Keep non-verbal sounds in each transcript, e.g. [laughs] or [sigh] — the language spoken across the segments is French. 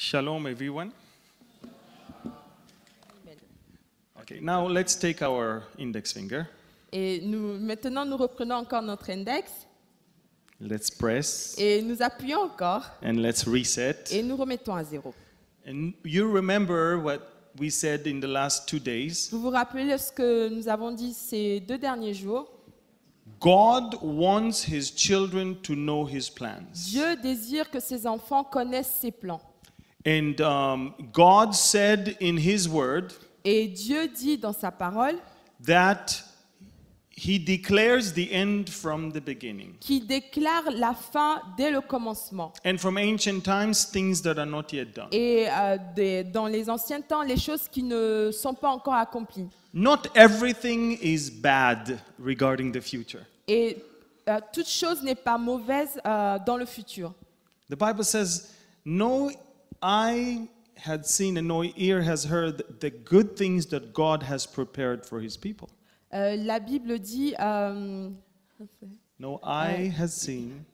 Shalom, everyone. Okay, now let's take our index finger. Et nous, maintenant, nous reprenons encore notre index. Let's press. Et nous appuyons encore. And let's reset. Et nous remettons à zéro. And you remember what we said in the last two days. Vous vous rappelez ce que nous avons dit ces deux derniers jours? God wants his children to know his plans. Dieu désire que ses enfants connaissent ses plans. And um, God said in his word Et Dieu dit dans sa parole that he declares the end from the beginning. qu'il déclare la fin dès le commencement. And from ancient times things that are not yet done. Et euh, dans les anciens temps, les choses qui ne sont pas encore accomplies. Not everything is bad regarding the future. Et euh, toute chose n'est pas mauvaise euh, dans le futur. The Bible says no I had seen and no ear has heard the good things that God has prepared for his people. Euh, la Bible dit euh, No eye euh, has seen.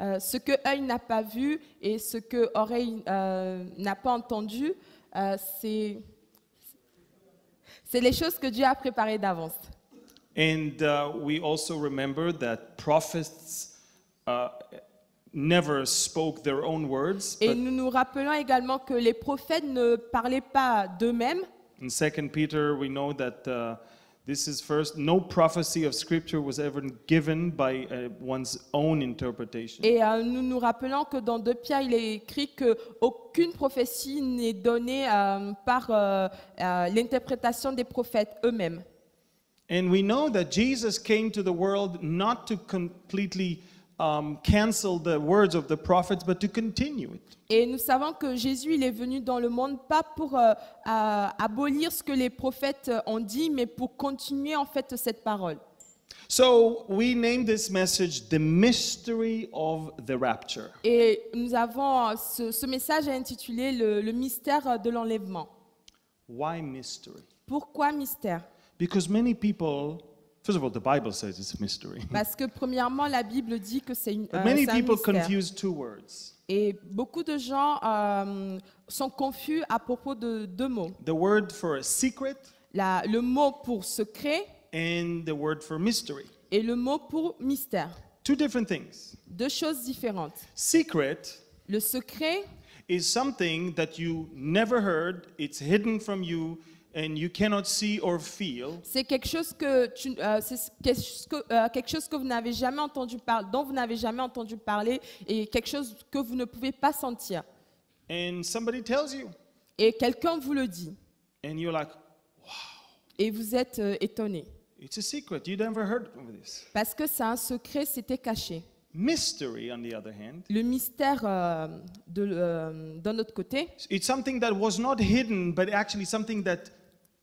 Euh, ce que œil n'a pas vu et ce que oreille euh, n'a pas entendu, euh, c'est c'est les choses que Dieu a préparées d'avance. And uh, we also remember that prophets uh, never spoke their own words. Et nous nous rappelons également que les prophètes ne parlaient pas d'eux-mêmes. In 2 Peter, we know that uh, this is first no prophecy of scripture was ever given by uh, one's own interpretation. Et euh, nous nous rappelons que dans 2 Pierre, il est écrit que aucune prophétie n'est donnée euh, par euh, euh, l'interprétation des prophètes eux-mêmes. And we know that Jesus came to the world not to completely et nous savons que Jésus il est venu dans le monde pas pour euh, abolir ce que les prophètes euh, ont dit, mais pour continuer en fait cette parole. So we name this message the mystery of the rapture. Et nous avons euh, ce, message intitulé le, le mystère de l'enlèvement. Why mystery? Pourquoi mystère? Because many people First of all, the Bible says it's a mystery. [laughs] Parce que premièrement, la Bible dit que c'est une. Euh, many people confuse two words. Et beaucoup de gens euh, sont confus à propos de deux mots. The word for secret. La, le mot pour secret. And the word for mystery. Et le mot pour mystère. Two different things. Deux choses différentes. Secret. Le secret. Is something that you never heard. It's hidden from you and you cannot see or feel. C'est quelque chose que tu, euh, c'est quelque chose que, euh, quelque chose que vous n'avez jamais entendu parler, dont vous n'avez jamais entendu parler, et quelque chose que vous ne pouvez pas sentir. And somebody tells you. Et quelqu'un vous le dit. And you're like, wow. Et vous êtes euh, étonné. It's a secret. You never heard of this. Parce que c'est un secret, c'était caché. Mystery, on the other hand, le mystère euh, de, euh, d'un autre côté, it's something that was not hidden, but actually something that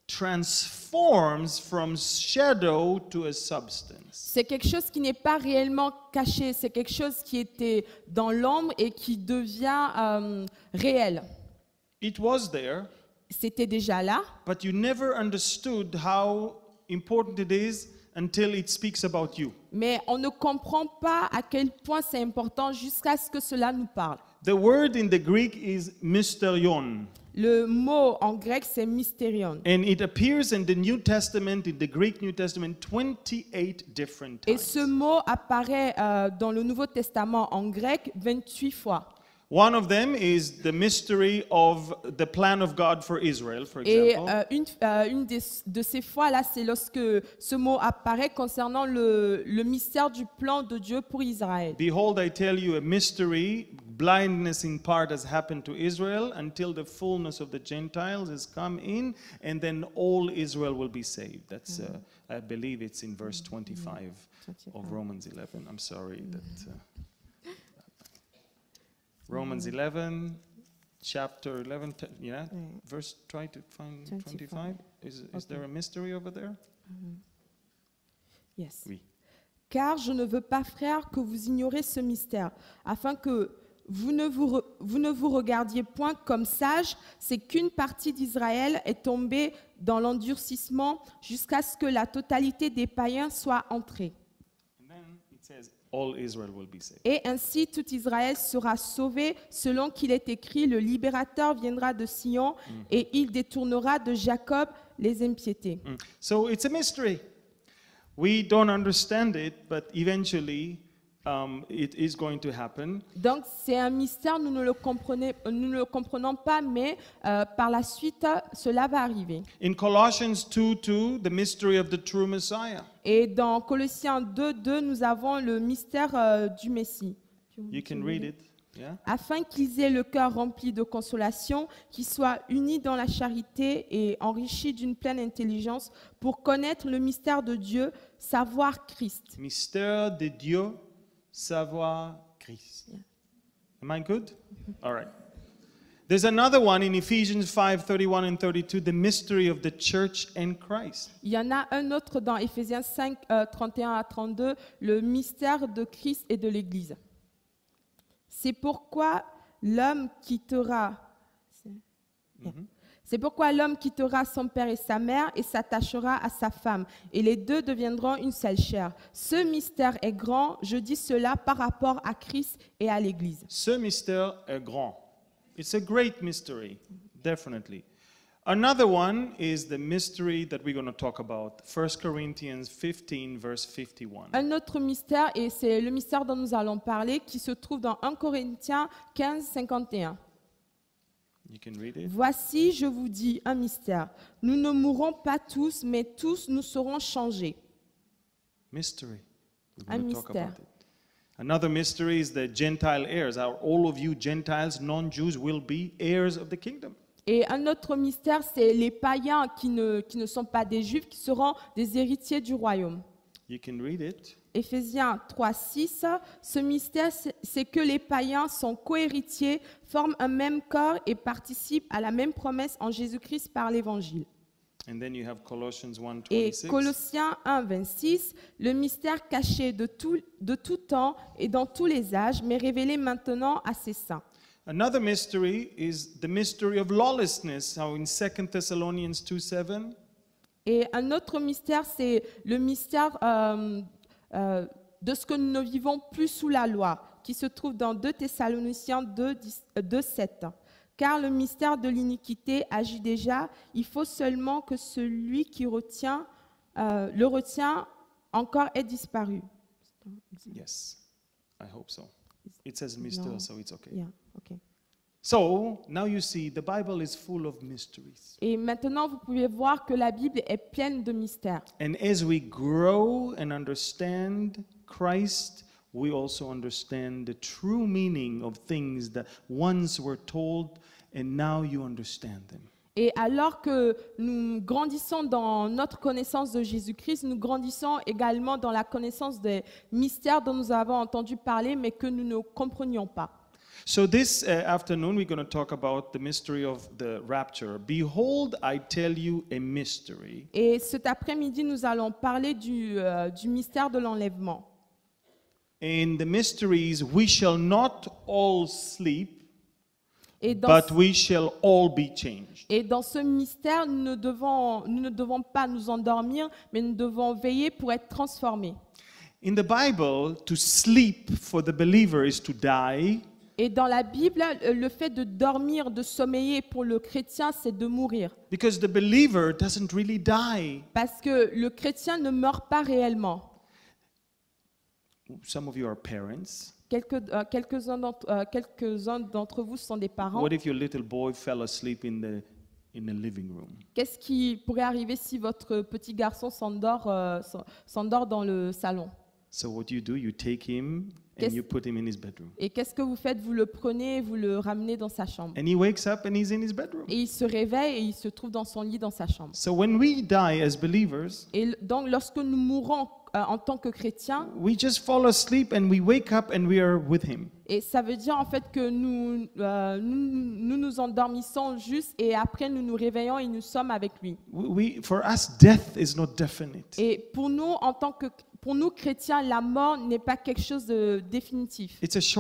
transforms from shadow to a substance. C'est quelque chose qui n'est pas réellement caché, c'est quelque chose qui était dans l'ombre et qui devient euh, réel. It was C'était déjà là. Mais on ne comprend pas à quel point c'est important jusqu'à ce que cela nous parle. The word in the Greek is mysterion. Le mot en grec c'est mysterion. Et ce mot apparaît euh, dans le Nouveau Testament en grec 28 fois. One of them is the mystery of the plan of God for Israel, for Et example. euh, une, euh, une des- de ces fois-là, c'est lorsque ce mot apparaît concernant le, le mystère du plan de Dieu pour Israël. Behold, I tell you a mystery. Blindness in part has happened to Israel until the fullness of the Gentiles has come in, and then all Israel will be saved. That's, mm-hmm. uh, I believe it's in verse mm-hmm. 25 mm-hmm. of Romans 11. I'm sorry that. Uh, Romans 11, chapitre 11, yeah, verse, try to find 25. 25. Is, is there a mystery over there? Mm-hmm. Yes. Oui. Car je ne veux pas, frère, que vous ignorez ce mystère, afin que vous ne vous, ne vous regardiez point comme sage, c'est qu'une partie d'Israël est tombée dans l'endurcissement jusqu'à ce que la totalité des païens soit entrée. then it says, et ainsi tout Israël sera sauvé, selon qu'il est écrit, le libérateur viendra de Sion mm. et il détournera de Jacob les impiétés. eventually Um, it is Donc c'est un mystère, nous ne le, comprenons, nous le comprenons pas, mais euh, par la suite, cela va arriver. Et dans Colossiens 2, nous avons le mystère euh, du Messie. You can read it. Afin qu'ils aient le cœur rempli de consolation, qu'ils soient unis dans la charité et enrichis d'une pleine intelligence pour connaître le mystère de Dieu, savoir Christ. Mystère de Dieu, savoir Christ. Am I good? Mm-hmm. All right. There's another one in Ephesians 5, 31 and 32, the mystery of the church and Christ. Il y en a un autre dans Ephésiens 5, 31 euh, à 32, le mystère de Christ et de l'Église. C'est pourquoi l'homme quittera. Mm-hmm. C'est pourquoi l'homme quittera son père et sa mère et s'attachera à sa femme, et les deux deviendront une seule chair. Ce mystère est grand, je dis cela par rapport à Christ et à l'Église. Ce mystère est grand. It's a great mystery, definitely. Another one is the mystery that we're going to talk about, 1 Corinthians 15, verse 51. Un autre mystère, et c'est le mystère dont nous allons parler, qui se trouve dans 1 Corinthiens 15, 51. Voici, je vous dis un mystère. Nous ne mourrons pas tous, mais tous nous serons changés. Mystery. We're un mystère. Another mystery is the Gentile heirs. all of you Gentiles, non-Jews, will be heirs of the kingdom. Et un autre mystère, c'est les païens qui ne, qui ne sont pas des juifs, qui seront des héritiers du royaume. You can read it. Éphésiens 3, 6, ce mystère, c'est que les païens sont cohéritiers, forment un même corps et participent à la même promesse en Jésus-Christ par l'Évangile. Et Colossiens 1, 26, le mystère caché de tout, de tout temps et dans tous les âges, mais révélé maintenant à ses saints. Another mystery is the mystery of lawlessness, how in 2 Thessalonians 2, 7. Et un autre mystère, c'est le mystère euh, euh, de ce que nous ne vivons plus sous la loi, qui se trouve dans 2 Thessaloniciens 2, euh, Car le mystère de l'iniquité agit déjà, il faut seulement que celui qui retient, euh, le retient encore ait disparu. Yes, I hope so. It says so et maintenant, vous pouvez voir que la Bible est pleine de mystères. And as we grow and understand Christ, we also understand the true meaning of things that once were told and now you understand them. Et alors que nous grandissons dans notre connaissance de Jésus-Christ, nous grandissons également dans la connaissance des mystères dont nous avons entendu parler mais que nous ne comprenions pas. So, this uh, afternoon, we're going to talk about the mystery of the rapture. Behold, I tell you a mystery. Et cet après-midi, nous allons parler du, euh, du mystère de l'enlèvement. In the mystery is we shall not all sleep, Et dans, but we shall all be changed. et dans ce mystère, nous ne, devons, nous ne devons pas nous endormir, mais nous devons veiller pour être transformés. In the Bible, to sleep for the believer is to die, et dans la Bible, euh, le fait de dormir, de sommeiller pour le chrétien, c'est de mourir. Parce que le chrétien ne meurt pas réellement. Some of parents. Quelques, euh, euh, quelques-uns, d'entre, vous sont des parents. What if your little boy fell asleep in the Qu'est-ce qui pourrait arriver si votre petit garçon s'endort s'endort dans le salon? So what do you do? You take him et qu'est-ce que vous faites Vous le prenez vous le ramenez dans sa chambre. Et il se réveille et il se trouve dans son lit dans sa chambre. et donc lorsque nous mourons euh, en tant que chrétiens, Et ça veut dire en fait que euh, nous, nous, nous endormissons juste et après nous nous réveillons et nous sommes avec lui. Et pour nous en tant que pour nous chrétiens, la mort n'est pas quelque chose de définitif. C'est juste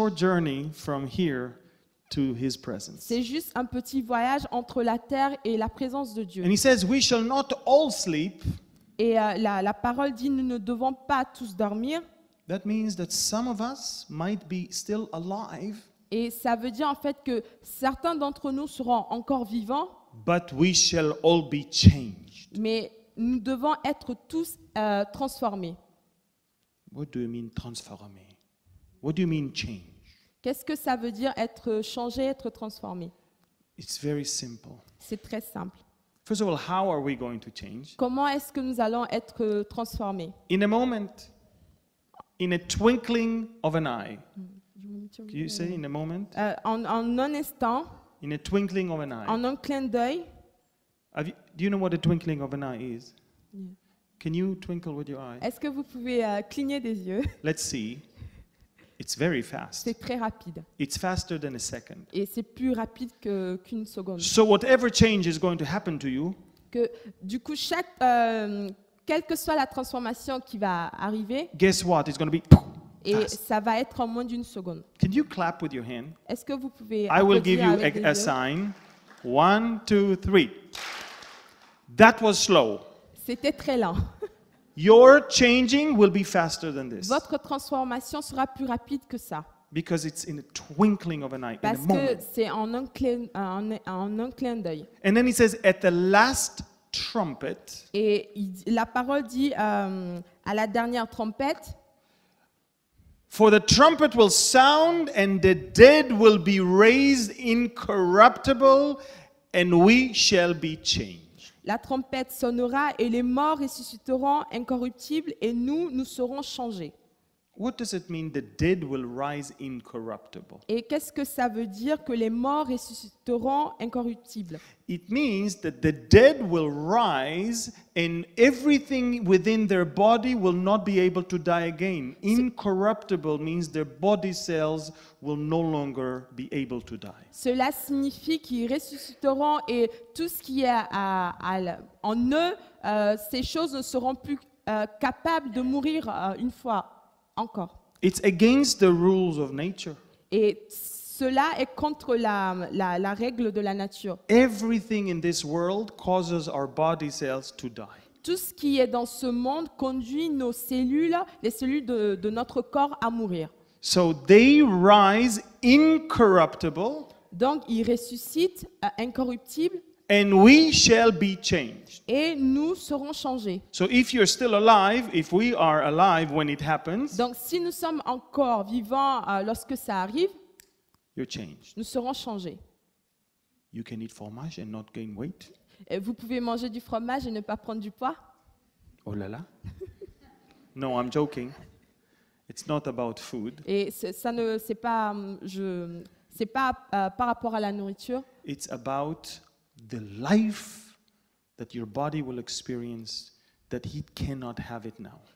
un petit voyage entre la terre et la présence de Dieu. Et la, parole dit, nous ne devons pas tous dormir. Et ça veut dire en fait que certains d'entre nous seront encore vivants. Mais nous devons être tous euh, transformés. What do you mean transformer? What do you mean change? Qu'est-ce que ça veut dire être changé, être transformé? It's very simple. C'est très simple. First of all, how are we going to change? Comment est-ce que nous allons être transformés? In a moment, in a twinkling of an eye. Can you say in a moment? Euh, en, en un instant. In a twinkling of an eye. En un clin d'œil. Do you know what a twinkling of an eye is? Yeah. Can you twinkle with your eye? Est-ce que vous pouvez euh, cligner des yeux [laughs] Let's see. It's very fast. C'est très rapide. It's faster than a second. Et c'est plus rapide que- qu'une seconde. So whatever change is going to happen to you, Que, du coup, chaque, euh, quelle que soit la transformation qui va arriver, guess what? It's going to be et fast. ça va être en moins d'une seconde. Can you clap with your hand? Est-ce que vous pouvez I will give you a, a sign. One, two, three. That was slow. C'était très lent. Your changing will be faster than this. Votre transformation sera plus rapide que ça. Because it's in a twinkling of an eye, Parce in a moment. que c'est en un clin, d'œil. And then he says, at the last trumpet. Et la parole dit euh, à la dernière trompette. For the trumpet will sound, and the dead will be raised incorruptible, and we shall be changed. La trompette sonnera et les morts ressusciteront incorruptibles et nous, nous serons changés. What does it mean the dead will rise incorruptible? Et qu'est-ce que ça veut dire que les morts ressusciteront incorruptibles? It means that the dead will rise and everything within their body will not be able to die again. Incorruptible means their body cells will no longer be able to die. Cela signifie qu'ils ressusciteront et tout ce qui est à, à, en eux, euh, ces choses ne seront plus euh, capables de mourir euh, une fois encore. Et cela est contre la, la, règle de la nature. Everything in this world causes our body cells to die. Tout ce qui est dans ce monde conduit nos cellules, les cellules de, de notre corps à mourir. So they rise incorruptible. Donc ils ressuscitent euh, incorruptibles. And we shall be changed. Et nous serons changés. So if you're still alive, if we are alive when it happens, Donc si nous sommes encore vivants euh, lorsque ça arrive, you're changed. nous serons changés. You can eat fromage and not gain weight. Et vous pouvez manger du fromage et ne pas prendre du poids. Oh là là. no, I'm joking. It's not about food. Et ça ne c'est pas hum, je c'est pas euh, par rapport à la nourriture. It's about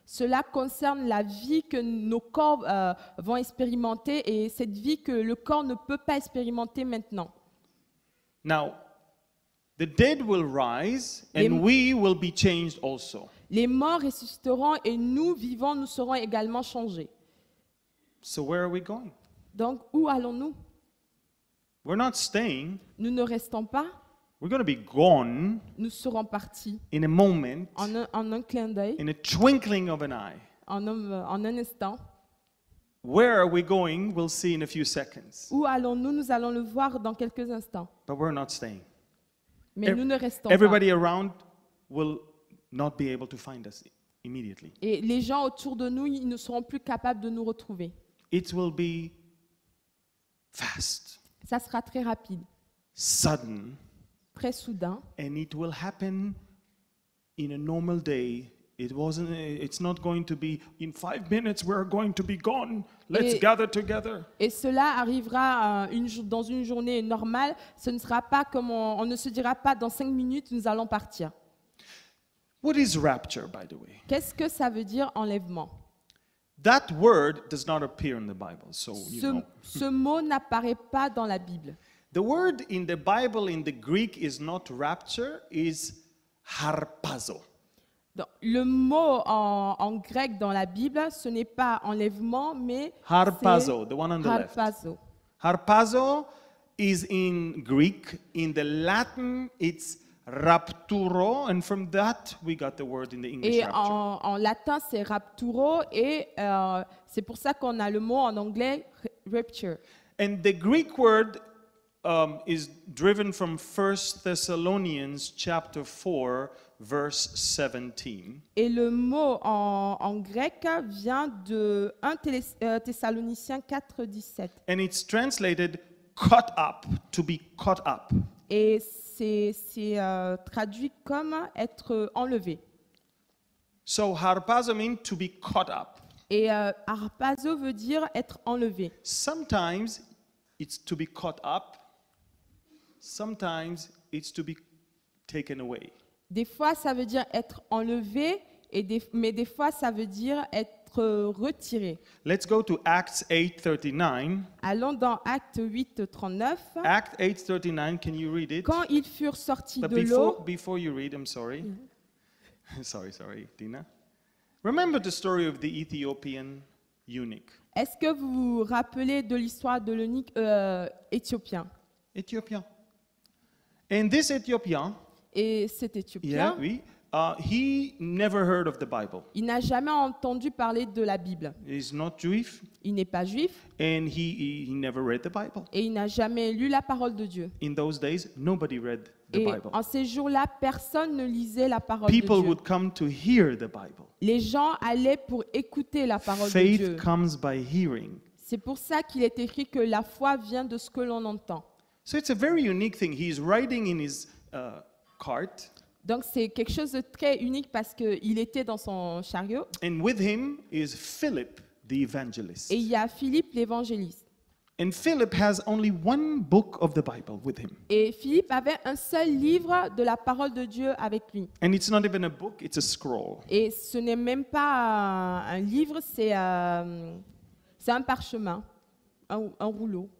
cela concerne la vie que nos corps euh, vont expérimenter et cette vie que le corps ne peut pas expérimenter maintenant. Now, the dead will rise and les, we will be changed also. Les morts ressusciteront et nous vivants nous serons également changés. So where are we going? Donc où allons-nous? We're not staying. Nous ne restons pas. We're going to be gone Nous serons partis in a moment, en un, en un clin d'œil, in a twinkling of an eye. En un, en un instant. Where are we going? We'll see in a few seconds. Où allons-nous? Nous allons le voir dans quelques instants. But we're not staying. Mais nous ne restons Everybody pas. around will not be able to find us immediately. Et les gens autour de nous, ils ne seront plus capables de nous retrouver. It will be fast. Ça sera très rapide. Sudden très soudain. And it will happen in a normal day. It wasn't it's not going to be in five minutes We are going to be gone. Let's et, gather together. Et cela arrivera euh, une, dans une journée normale. Ce ne sera pas comme on, on ne se dira pas dans cinq minutes nous allons partir. What is rapture, by the way? Qu'est-ce que ça veut dire enlèvement? That word does not appear in the Bible, so you know. ce mot n'apparaît pas dans la Bible. The word in the Bible in the Greek is not rapture, is harpazo. Donc, le mot en, en, grec dans la Bible, ce n'est pas enlèvement, mais harpazo, the one on the harpazo. Left. Harpazo is in Greek. In the Latin, it's rapturo, and from that we got the word in the English. Et rapture. En, en latin, c'est rapturo, et euh, c'est pour ça qu'on a le mot en anglais rapture. And the Greek word um, is driven from 1 Thessalonians chapter 4 verse 17. Et le mot en, en grec vient de 1 euh, Thessaloniciens 4 17. And it's translated caught up to be caught up. Et c'est euh, traduit comme être enlevé. So harpazo means to be caught up. Et euh, harpazo veut dire être enlevé. Sometimes it's to be caught up Sometimes it's to be taken away. Des fois, ça veut dire être enlevé, et des, mais des fois, ça veut dire être euh, retiré. Let's go to Acts 8:39. Allons dans Acte 8:39. Act 8:39, can you read it? Quand ils furent sortis But de l'eau. Before, before you read, I'm sorry. Mm. [laughs] sorry, sorry, Tina. Remember the story of the Ethiopian eunuch. Est-ce que vous vous rappelez de l'histoire de l'eunuque euh, éthiopien? Éthiopien et cet Éthiopien, uh, il n'a jamais entendu parler de la Bible. Il n'est pas juif et il n'a jamais lu la parole de Dieu. Et en ces jours-là, personne ne lisait la parole de Dieu. Les gens allaient pour écouter la parole de Dieu. C'est pour ça qu'il est écrit que la foi vient de ce que l'on entend. Donc c'est quelque chose de très unique parce qu'il était dans son chariot. with him is Philip the evangelist. Et il y a Philippe l'évangéliste. And Philip has only one book of the Bible with him. Et Philippe avait un seul livre de la parole de Dieu avec lui. And it's not even a book, it's a scroll. Et ce n'est même pas un livre, c'est euh, c'est un parchemin, un, rouleau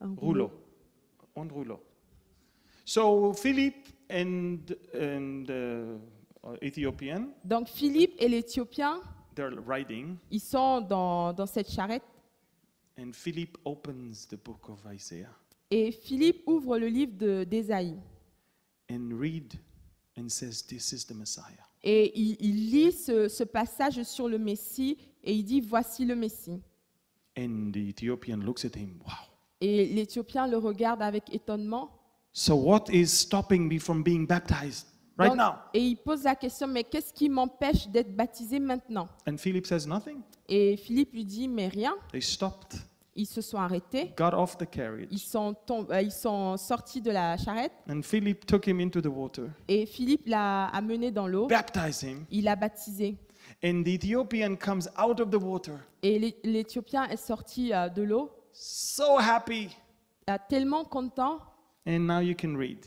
rouleau. Un rouleau. So Philippe and, and uh, Ethiopian. Donc Philippe et l'Éthiopien. They're riding. Ils sont dans, dans cette charrette. And Philippe opens the book of Isaiah. Et Philippe ouvre le livre de d'Ésaïe. And read and says this is the Messiah. Et il, il lit ce, ce passage sur le Messie et il dit voici le Messie. And the Ethiopian looks at him. Wow. Et l'Éthiopien le regarde avec étonnement. So what is stopping me from being baptized right now? Et il pose la question, mais qu'est-ce qui m'empêche d'être baptisé maintenant? And Philip says nothing. Et Philippe lui dit, mais rien. stopped. Ils se sont arrêtés. Ils sont, euh, ils sont sortis de la charrette. And Philip took him into the water. Et Philippe l'a amené dans l'eau. Il l'a baptisé. And the Ethiopian comes out of the water. Et l'Éthiopien est sorti euh, de l'eau so happy. tellement content. And now you can read.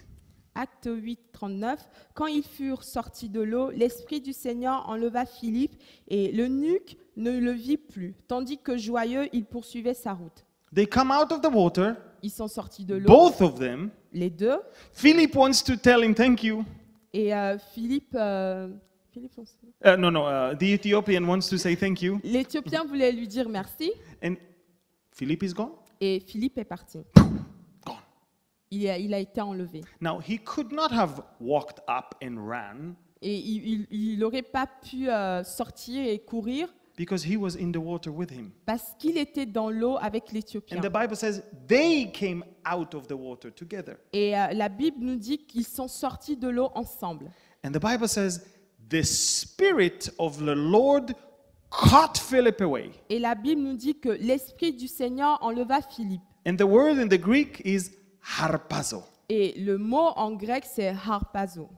Acte 8, 39. Quand ils furent sortis de l'eau, l'Esprit du Seigneur enleva Philippe et le nuque ne le vit plus, tandis que joyeux, il poursuivait sa route. They come out of the water. Ils sont sortis de l'eau. Both of them. Les deux. Philippe wants to tell him thank you. Et Philippe. Non, Philippe uh, L'Éthiopien voulait lui dire merci. And Philippe is gone. Et Philippe est parti. gone. Il a, il a été enlevé. Now he could not have walked up and ran et il n'aurait pas pu euh, sortir et courir because he was in the water with him. parce qu'il était dans l'eau avec l'Éthiopien. And the Bible says they came out of the water together. Et euh, la Bible nous dit qu'ils sont sortis de l'eau ensemble. And the Bible says the spirit of the Lord caught Philip away. Et la Bible nous dit que l'esprit du Seigneur enleva Philippe. And the word in the Greek is harpazo. Et le mot en grec c'est harpazo.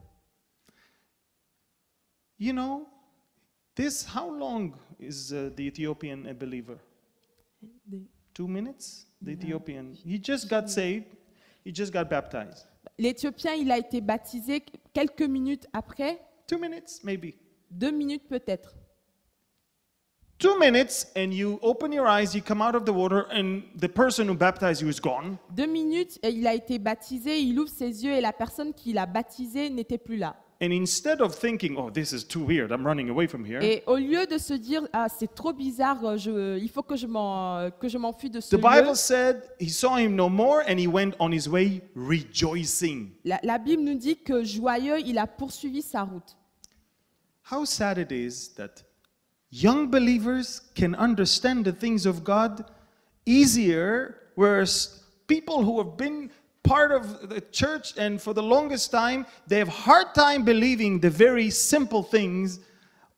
You know, this how long is uh, the Ethiopian a believer? Two minutes? The Ethiopian. He just got saved. He just got baptized. L'Éthiopien, il a été baptisé quelques minutes après. Two minutes, maybe. Deux minutes peut-être. Two minutes and you open your eyes, you come out of the water and the person who baptized you is gone. Deux minutes, et il a été baptisé, il ouvre ses yeux et la personne qui l'a baptisé n'était plus là. And instead of thinking, oh, this is too weird, I'm running away from here. Et au lieu de se dire ah c'est trop bizarre, je, il faut que je m'en que je m'enfuis de ce The lieu. Bible said he saw him no more and he went on his way rejoicing. La, la Bible nous dit que joyeux, il a poursuivi sa route. How sad it is that young believers can understand the things of God easier, whereas people who have been part of the church and for the longest time, they have hard time believing the very simple things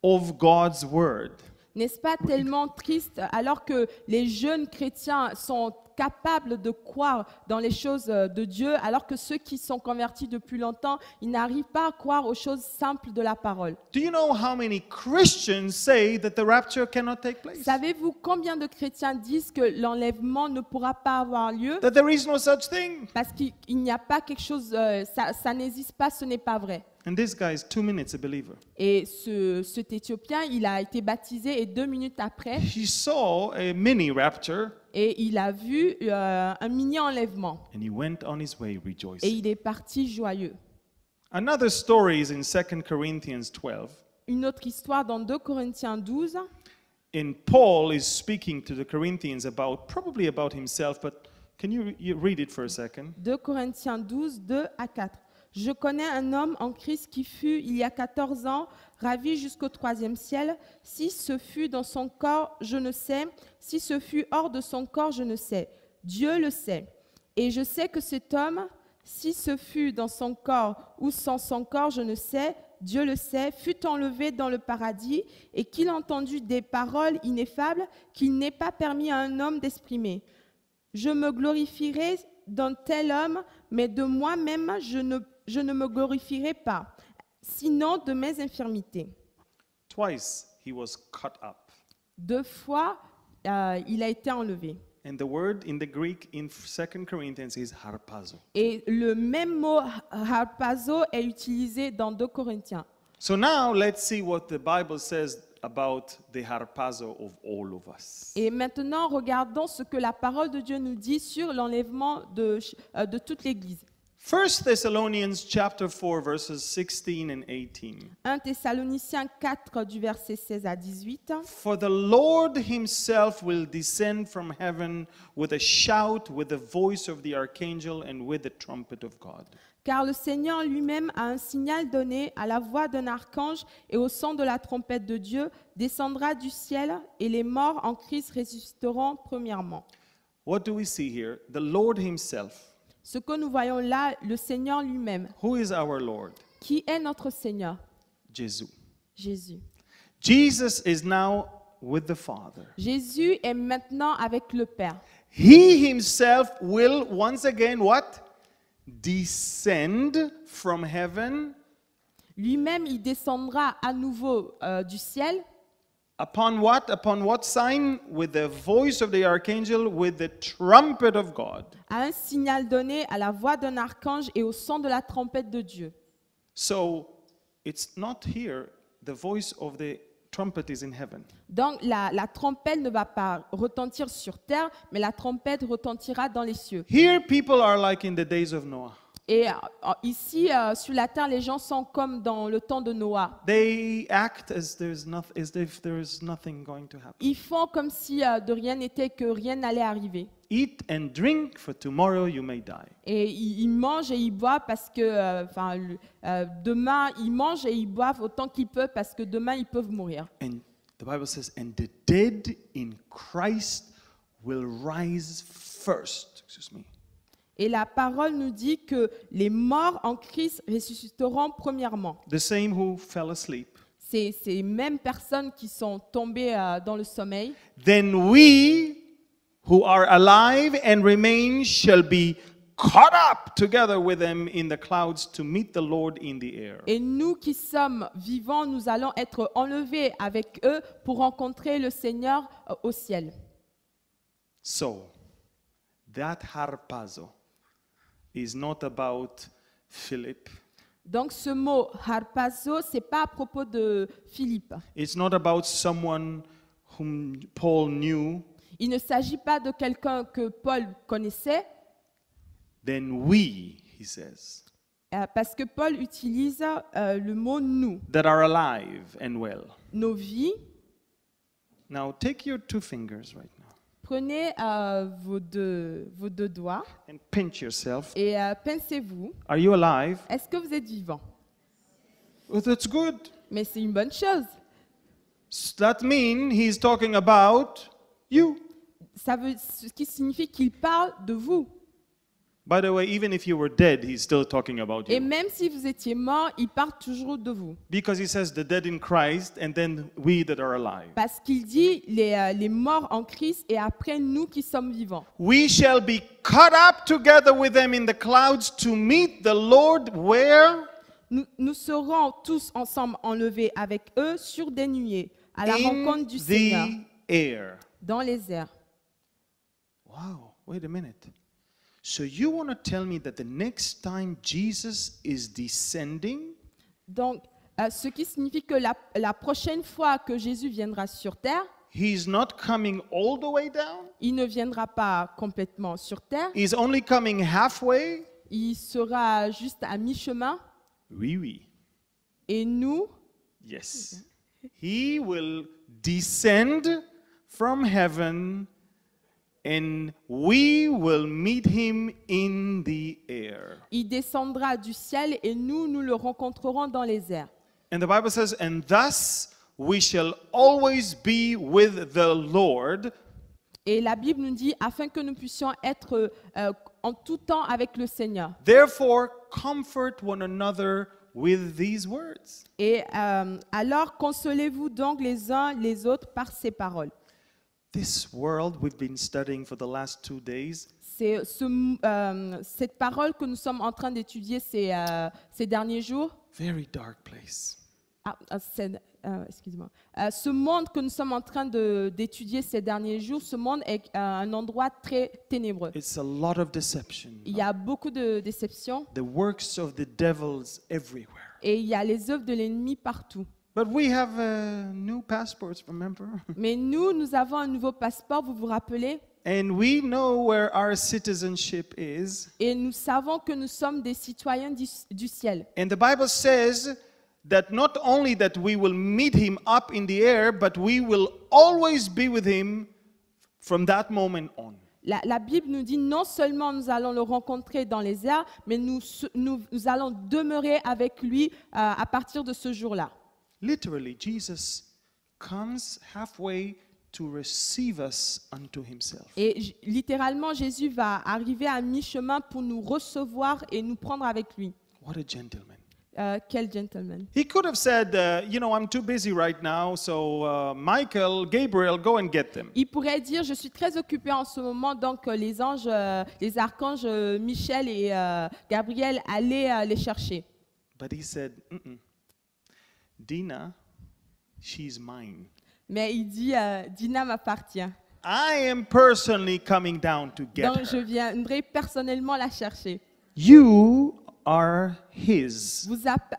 of God's word. N'est-ce pas tellement triste alors que les jeunes chrétiens sont capables de croire dans les choses euh, de Dieu, alors que ceux qui sont convertis depuis longtemps, ils n'arrivent pas à croire aux choses simples de la parole. Savez-vous combien de chrétiens disent que l'enlèvement ne pourra pas avoir lieu? Parce qu'il n'y a pas quelque chose, euh, ça n'existe pas, ce n'est pas vrai. And this guy is two minutes a believer. Et ce, cet Éthiopien, il a été baptisé et deux minutes après, He saw a mini rapture et il a vu euh, un mini enlèvement. and he went on his way rejoicing. Et il est parti joyeux. Another story is in 2 Corinthians 12. Une autre histoire dans 2 Corinthiens 12. And Paul is speaking to the Corinthians about, probably about himself, but can you, you read it for a second? 2 Corinthiens 12, 2 à 4. Je connais un homme en Christ qui fut, il y a 14 ans, ravi jusqu'au troisième ciel. Si ce fut dans son corps, je ne sais. Si ce fut hors de son corps, je ne sais. Dieu le sait. Et je sais que cet homme, si ce fut dans son corps ou sans son corps, je ne sais, Dieu le sait, fut enlevé dans le paradis et qu'il entendu des paroles ineffables qu'il n'est pas permis à un homme d'exprimer. Je me glorifierai d'un tel homme, mais de moi-même je ne je ne me glorifierai pas, sinon de mes infirmités. Deux fois, euh, il a été enlevé. Et le même mot harpazo est utilisé dans 2 Corinthiens. Et maintenant, regardons ce que la parole de Dieu nous dit sur l'enlèvement de, euh, de toute l'église. 1 Thessalonians chapter 4 verses 16 and 18. 1 Thessaloniciens 4 du verset 16 à 18. For the Lord himself will descend from heaven with a shout, with the voice of the archangel and with the trumpet of God. Car le Seigneur lui-même a un signal donné à la voix d'un archange et au son de la trompette de Dieu descendra du ciel et les morts en Christ résisteront premièrement. What do we see here? The Lord himself ce que nous voyons là, le Seigneur lui-même. Qui est notre Seigneur? Jésus. Jésus. Jesus is now with the Father. Jésus est maintenant avec le Père. He himself will once again what? Descend from heaven. Lui-même, il descendra à nouveau euh, du ciel. Upon what? Upon what sign? With the voice of the archangel, with the trumpet of God. À un signal donné à la voix d'un archange et au son de la trompette de Dieu. So, it's not here. The voice of the trumpet is in heaven. Donc la, la trompette ne va pas retentir sur terre, mais la trompette retentira dans les cieux. Here people are like in the days of Noah. Et euh, euh, ici, euh, sur la terre, les gens sont comme dans le temps de Noah. Ils font comme si de rien n'était, que rien n'allait arriver. Et ils, mangent et ils boivent parce que, enfin, demain ils mangent et ils boivent autant qu'ils peuvent parce que demain ils peuvent mourir. Bible Christ first. Et la parole nous dit que les morts en Christ ressusciteront premièrement. C'est ces mêmes personnes qui sont tombées euh, dans le sommeil. Et nous qui sommes vivants, nous allons être enlevés avec eux pour rencontrer le Seigneur euh, au ciel. So that harpazo is not about Philip. Donc ce mot harpazo, c'est pas à propos de Philippe. It's not about someone whom Paul knew. Il ne s'agit pas de quelqu'un que Paul connaissait. Then we, he says. Euh, parce que Paul utilise euh, le mot nous. That are alive and well. Nos vies. Now take your two fingers right Prenez euh, vos, deux, doigts et pensez euh, pincez-vous. Est-ce que vous êtes vivant? Oh, Mais c'est une bonne chose. Ça veut, ce qui signifie qu'il parle de vous. By the way, even if you were dead, he's still talking about Et you. même si vous étiez mort, il parle toujours de vous. Because he says the dead in Christ and then we that are alive. Parce qu'il dit les, euh, les morts en Christ et après nous qui sommes vivants. We shall be caught up together with them in the clouds to meet the Lord where? Nous, nous serons tous ensemble enlevés avec eux sur des nuées à la rencontre du Seigneur in the air. dans les airs. Wow, wait a minute. So you want me that next Donc, euh, ce qui signifie que la, prochaine fois que Jésus viendra sur terre, il ne viendra pas complètement sur terre. Il sera juste à mi-chemin. Oui, oui. Et nous, yes. He will descend from heaven il descendra du ciel et nous nous le rencontrerons dans les airs. And the Bible says, and thus we shall always be with the Lord. Et la Bible nous dit afin que nous puissions être euh, en tout temps avec le Seigneur. Therefore, comfort one another with these words. Et euh, alors consolez-vous donc les uns les autres par ces paroles. This C'est cette parole que nous sommes en train d'étudier ces, euh, derniers jours. Very dark place. Ah, ah euh, moi euh, ce monde que nous sommes en train d'étudier ces derniers jours, ce monde est un endroit très ténébreux. It's a lot of deception. Il y a beaucoup de déceptions The works of the devils everywhere. et il y a les œuvres de l'ennemi partout. Uh, [laughs] mais nous, nous avons un nouveau passeport, vous vous rappelez? Et nous savons que nous sommes des citoyens du, ciel. Et La, Bible nous dit non seulement nous allons le rencontrer dans les airs, mais nous, nous, allons demeurer avec lui euh, à partir de ce jour-là. Literally, Jesus comes halfway to receive us unto himself. Et littéralement, Jésus va arriver à mi-chemin pour nous recevoir et nous prendre avec lui. What a gentleman. Uh, quel gentleman. He could have said, uh, you know, I'm too busy right now, so uh, Michael, Gabriel, go and get them. Il pourrait dire, je suis très occupé en ce moment, donc euh, les anges, euh, les archanges euh, Michel et Gabriel, allez les chercher. But he said, mm -mm. Dina, she's mine. Mais il dit, euh, Dina m'appartient. I am personally coming down to get Donc je viendrai personnellement la chercher. You are his. Vous,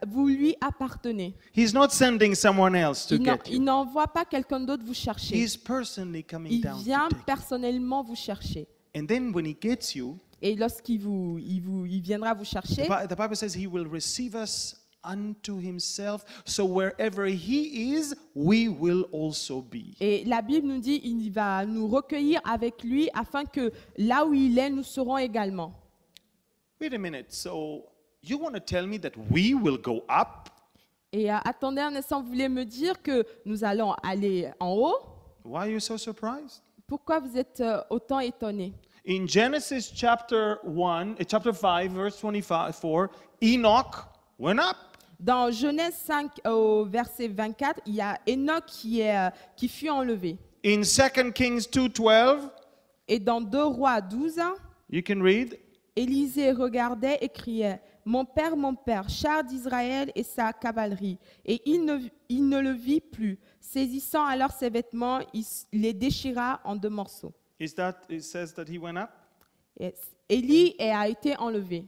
vous lui appartenez. He's not sending someone else to get you. il n'envoie pas quelqu'un d'autre vous chercher. He's personally coming Il down vient to vient personnellement vous chercher. And then when he gets you, Et lorsqu'il vous, il vous, il viendra vous chercher, the the Bible says he will receive us unto himself. So wherever he is, we will also be. Et la Bible nous dit il va nous recueillir avec lui afin que là où il est, nous serons également. Wait a minute. So you want to tell me that we will go up? Et euh, attendez un instant, vous voulez me dire que nous allons aller en haut? Why are you so surprised? Pourquoi vous êtes euh, autant étonné? In Genesis chapter 1, eh, chapter 5 verse 24, Enoch went up. Dans Genèse 5 au verset 24, il y a Enoch qui, est, euh, qui fut enlevé. 2 Kings 2:12, et dans 2 Rois 12, Élisée regardait et criait Mon père, mon père, char d'Israël et sa cavalerie. Et il ne, le vit plus. Saisissant alors ses vêtements, il les déchira en deux morceaux. Is that, it says Élie a été enlevé.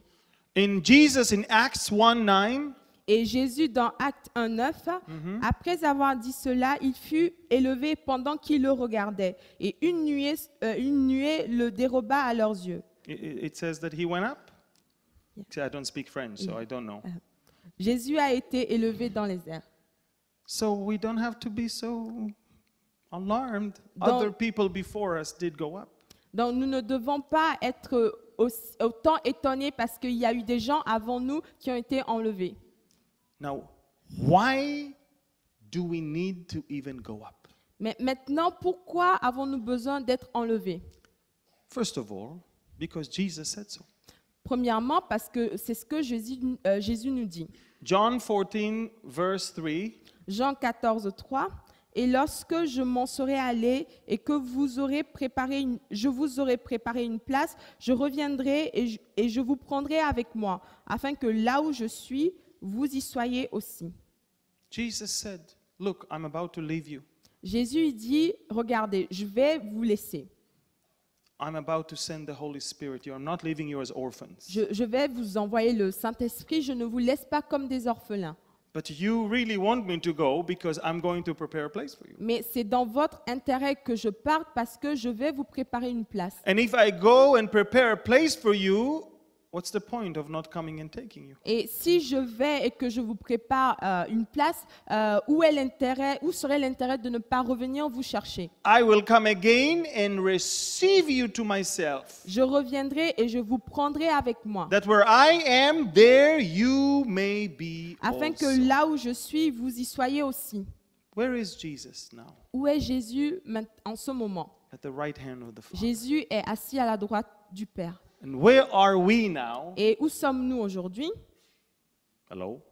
en Jésus en Acts 1, 9, et Jésus, dans Acte 1.9, mhm. après avoir dit cela, il fut élevé pendant qu'ils le regardaient, et une nuée, euh, une nuée le déroba à leurs yeux. Jésus a été élevé dans les airs. Donc, nous ne devons pas être autant étonnés parce qu'il y a eu des gens avant nous qui ont été enlevés. Mais maintenant, pourquoi avons-nous besoin d'être enlevés First of all, because Jesus said so. Premièrement, parce que c'est ce que Jésus, euh, nous dit. John 14, verse 3. Jean 14, 3. Et lorsque je m'en serai allé et que vous aurez préparé une, je vous aurai préparé une place, je reviendrai et je vous prendrai avec moi, afin que là où je suis, vous y soyez aussi. Jésus dit, regardez, je vais vous laisser. Je, vais vous envoyer le Saint-Esprit, je ne vous laisse pas comme des orphelins. Mais c'est dans votre intérêt que je parte parce que je vais vous préparer une place. And if I go and prepare a place for you, et si je vais et que je vous prépare euh, une place, euh, où est l'intérêt, où serait l'intérêt de ne pas revenir vous chercher? Je reviendrai et je vous prendrai avec moi. Afin que là où je suis, vous y soyez aussi. Où est Jésus en ce moment? Jésus est assis à la droite du Père. And where are we now? Et où sommes-nous aujourd'hui? Hello.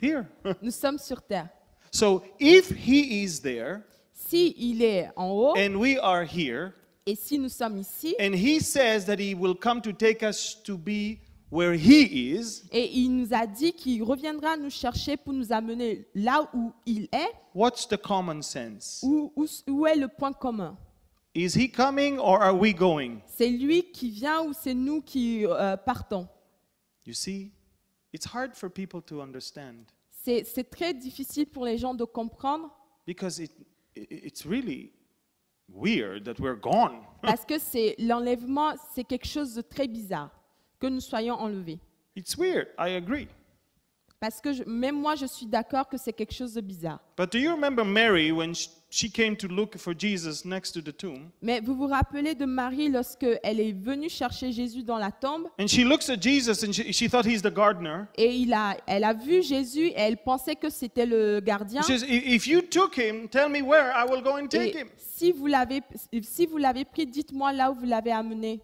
Here. [laughs] Nous sommes sur terre. So if he is there, si il est en haut, and we are here, et si nous sommes ici, and he says that he will come to take us to be where he is, et il nous a dit qu'il reviendra nous chercher pour nous amener là où il est. What's the common sense? Où, où, où est le point commun? Is he coming or are we going? C'est lui qui vient ou c'est nous qui euh, partons? You see, it's hard for people to understand. C'est très difficile pour les gens de comprendre. Because it, it's really weird that we're gone. [laughs] Parce que c'est l'enlèvement, c'est quelque chose de très bizarre que nous soyons enlevés. It's weird, I agree. Parce que je, même moi je suis d'accord que c'est quelque chose de bizarre. But do you remember Mary when she, she came to look for Jesus next to the tomb. Mais vous vous rappelez de Marie lorsque elle est venue chercher Jésus dans la tombe? And she looks at Jesus and she, she thought he's the gardener. Et il a, elle a vu Jésus et elle pensait que c'était le gardien. She says, if you took him, tell me where I will go and take et him. Si vous l'avez, si vous l'avez pris, dites-moi là où vous l'avez amené.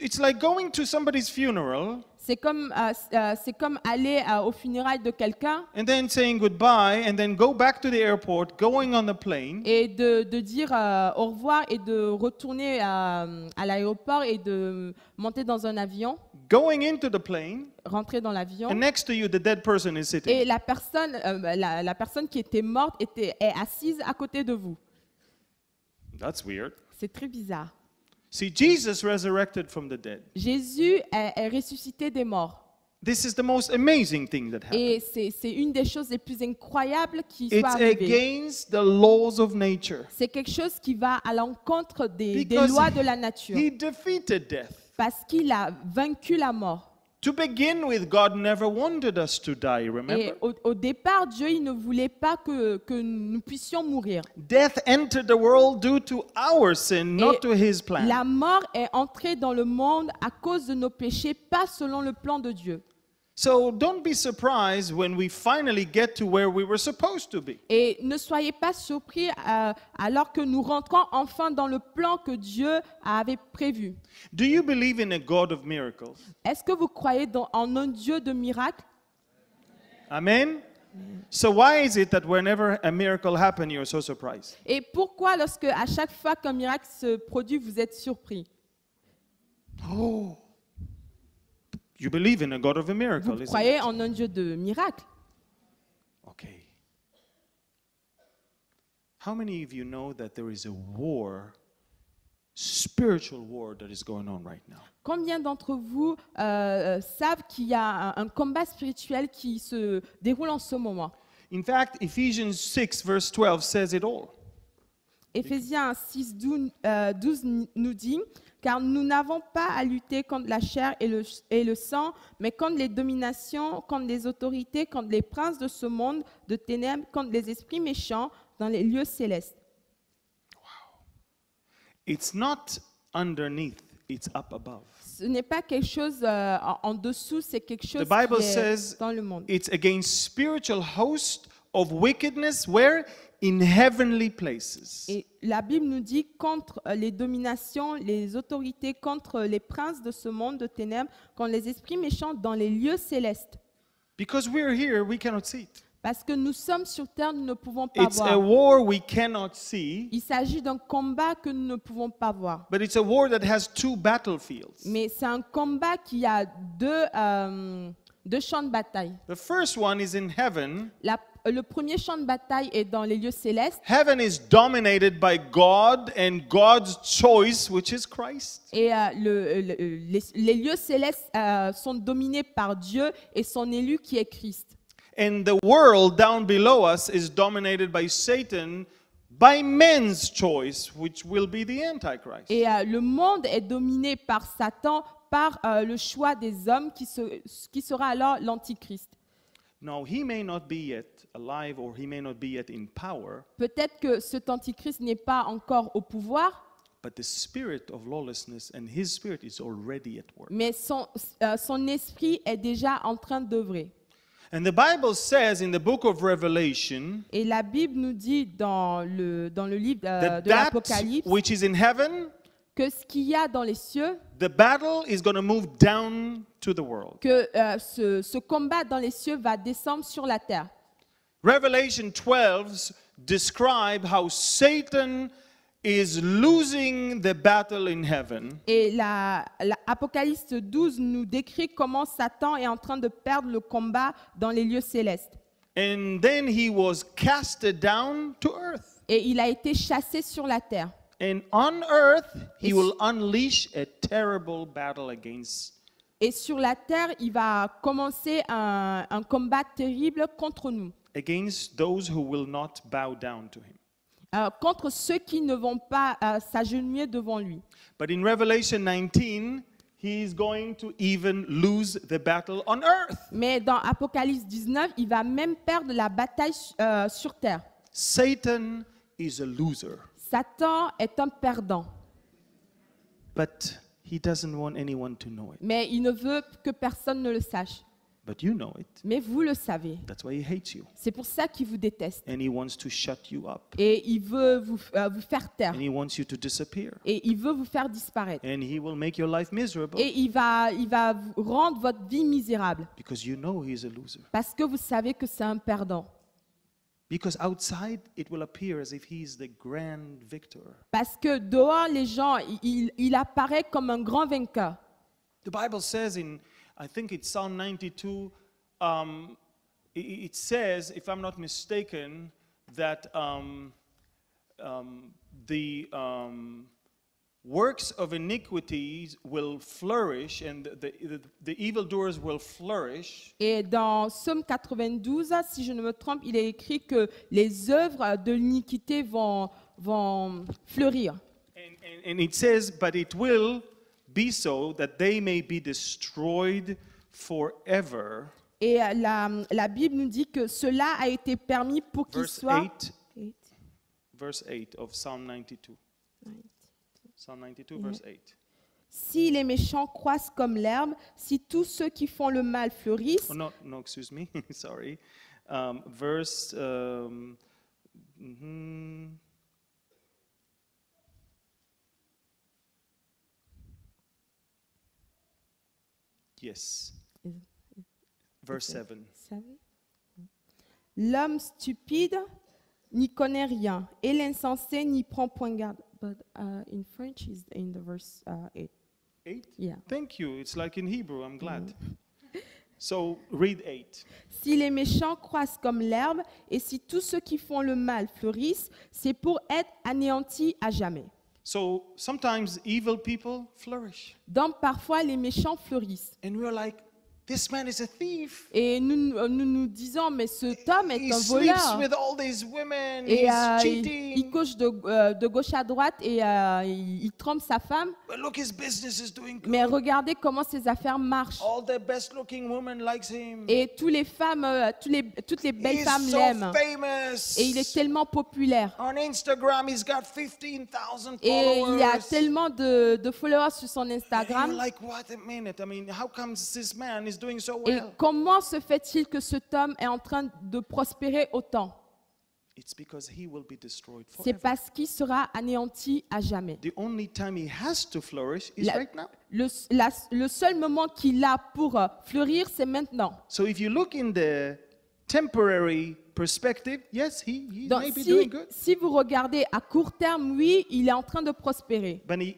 It's like going to somebody's funeral. C'est comme, euh, euh, comme aller euh, au funérail funérailles de quelqu'un. Et de, dire au revoir et de retourner à, l'aéroport et de monter dans un avion. Going into the plane. Rentrer dans l'avion. Et la personne, la, personne qui était morte était, est assise à côté de vous. C'est très bizarre. See, Jesus resurrected from the dead. Jésus est, est ressuscité des morts. This is the most amazing thing that Et happened. c'est c'est une des choses les plus incroyables qui soit It's arrivée. against the laws of nature. C'est quelque chose qui va à l'encontre des, des lois de la nature. He defeated death. Parce qu'il a vaincu la mort au, départ, Dieu ne voulait pas que, nous puissions mourir. La mort est entrée dans le monde à cause de nos péchés, pas selon le plan de Dieu. So don't be surprised when we finally get to where we were supposed to be. Et ne soyez pas surpris euh, alors que nous rentrons enfin dans le plan que Dieu avait prévu. Do you believe in a God of miracles? Est-ce que vous croyez dans, en un Dieu de miracles? Amen. So why is it that whenever a miracle happens, you're so surprised? Et pourquoi lorsque à chaque fois qu'un miracle se produit, vous êtes surpris? Oh. You believe in a God of a miracle, Vous croyez en un Dieu de miracles. Okay. How many of you know that there is a war, spiritual war that is going on right now? Combien d'entre vous euh, euh savent qu'il y a un, un combat spirituel qui se déroule en ce moment? In fact, Ephesians 6 verse 12 says it all. Éphésiens 6 12 nous dit car nous n'avons pas à lutter contre la chair et le, et le, sang, mais contre les dominations, contre les autorités, contre les princes de ce monde de ténèbres, contre les esprits méchants dans les lieux célestes. Wow. It's not underneath, it's up above. Ce n'est pas quelque chose euh, en, dessous, c'est quelque chose dans le monde. It's against spiritual host of wickedness where et la Bible nous dit contre euh, les dominations, les autorités, contre euh, les princes de ce monde de ténèbres, contre les esprits méchants dans les lieux célestes. Parce que nous sommes sur terre, nous ne pouvons pas voir. Il s'agit d'un combat que nous ne pouvons pas voir. Mais c'est un combat qui a deux, euh, deux champs de bataille. The first one is in le premier champ de bataille est dans les lieux célestes. Heaven is dominated by God and God's choice, which is Christ. Et euh, euh, euh, les, lieux célestes sont dominés par Dieu et son élu qui est Christ. Et le monde est dominé par Satan par le choix des hommes qui, qui sera alors l'antichrist. Peut-être que cet antichrist n'est pas encore au pouvoir. Mais son, esprit est déjà en train d'œuvrer. Et la Bible nous dit dans le, dans le livre euh, de, l'Apocalypse que ce qu'il y a dans les cieux, the battle is going to move down to the world. que euh, ce, ce combat dans les cieux va descendre sur la terre. Revelation 12 describe how Satan is losing the battle in heaven. Et la, la Apocalypse 12 nous décrit comment Satan est en train de perdre le combat dans les lieux célestes. And then he was casted down to earth. Et il a été chassé sur la terre et sur la terre, il va commencer un, combat terrible contre nous. contre ceux qui ne vont pas euh, s'agenouiller devant lui. Mais dans Apocalypse 19, il va même perdre la bataille euh, sur terre. Satan is a loser. Satan est un perdant. Mais il ne veut que personne ne le sache. Mais vous le savez. C'est pour ça qu'il vous déteste. Et il veut vous, euh, faire taire. Et il veut vous faire disparaître. Et il va, rendre votre vie misérable. Parce que vous savez que c'est un perdant. Because outside, it will appear as if he's the grand victor. Parce que dehors, les gens, il, il apparaît comme un grand vainqueur. The Bible says in, I think it's Psalm 92, um, it, it says, if I'm not mistaken, that um, um, the um, works of iniquities will flourish and the, the, the evildoers will flourish. Et dans Somme 92, si je ne me trompe, il est écrit que les œuvres de l'iniquité vont, vont fleurir. And, and, and it says, but it will be so that they may be destroyed forever. Et la, la Bible nous dit que cela a été permis pour qu'ils soient... Verse 8 of Psalm 92. 92, 8. Mhm. Si les méchants croissent comme l'herbe, si tous ceux qui font le mal fleurissent. Oh, non, excusez-moi, excuse me, [laughs] sorry. Um, verse. Um, mhm. Yes. Verse 7. L'homme stupide n'y connaît rien et l'insensé n'y prend point garde but uh, in French is in the verse 8 uh, eight. Eight. Yeah. Thank you. It's like in Hebrew. I'm glad. Mm-hmm. [laughs] So read eight. Si les méchants croissent comme l'herbe et si tous ceux qui font le mal fleurissent, c'est pour être anéantis à jamais. So sometimes evil people flourish. Donc parfois les méchants fleurissent. And we are like, et euh, nous, nous disons, mais ce homme est un voleur. Euh, il, couche euh, de, gauche à droite et il, trompe sa femme. Mais regardez comment ses affaires marchent. Et toutes les femmes, toutes les, toutes les belles femmes l'aiment. Et il est tellement populaire. Et il y a tellement de, followers sur son Instagram. Et comment se fait-il que cet homme est en train de prospérer autant? C'est parce qu'il sera anéanti à jamais. le, seul moment qu'il a pour euh, fleurir, c'est maintenant. So if you look in the temporary donc, si, si vous regardez à court terme, oui, il est en train de prospérer. Mais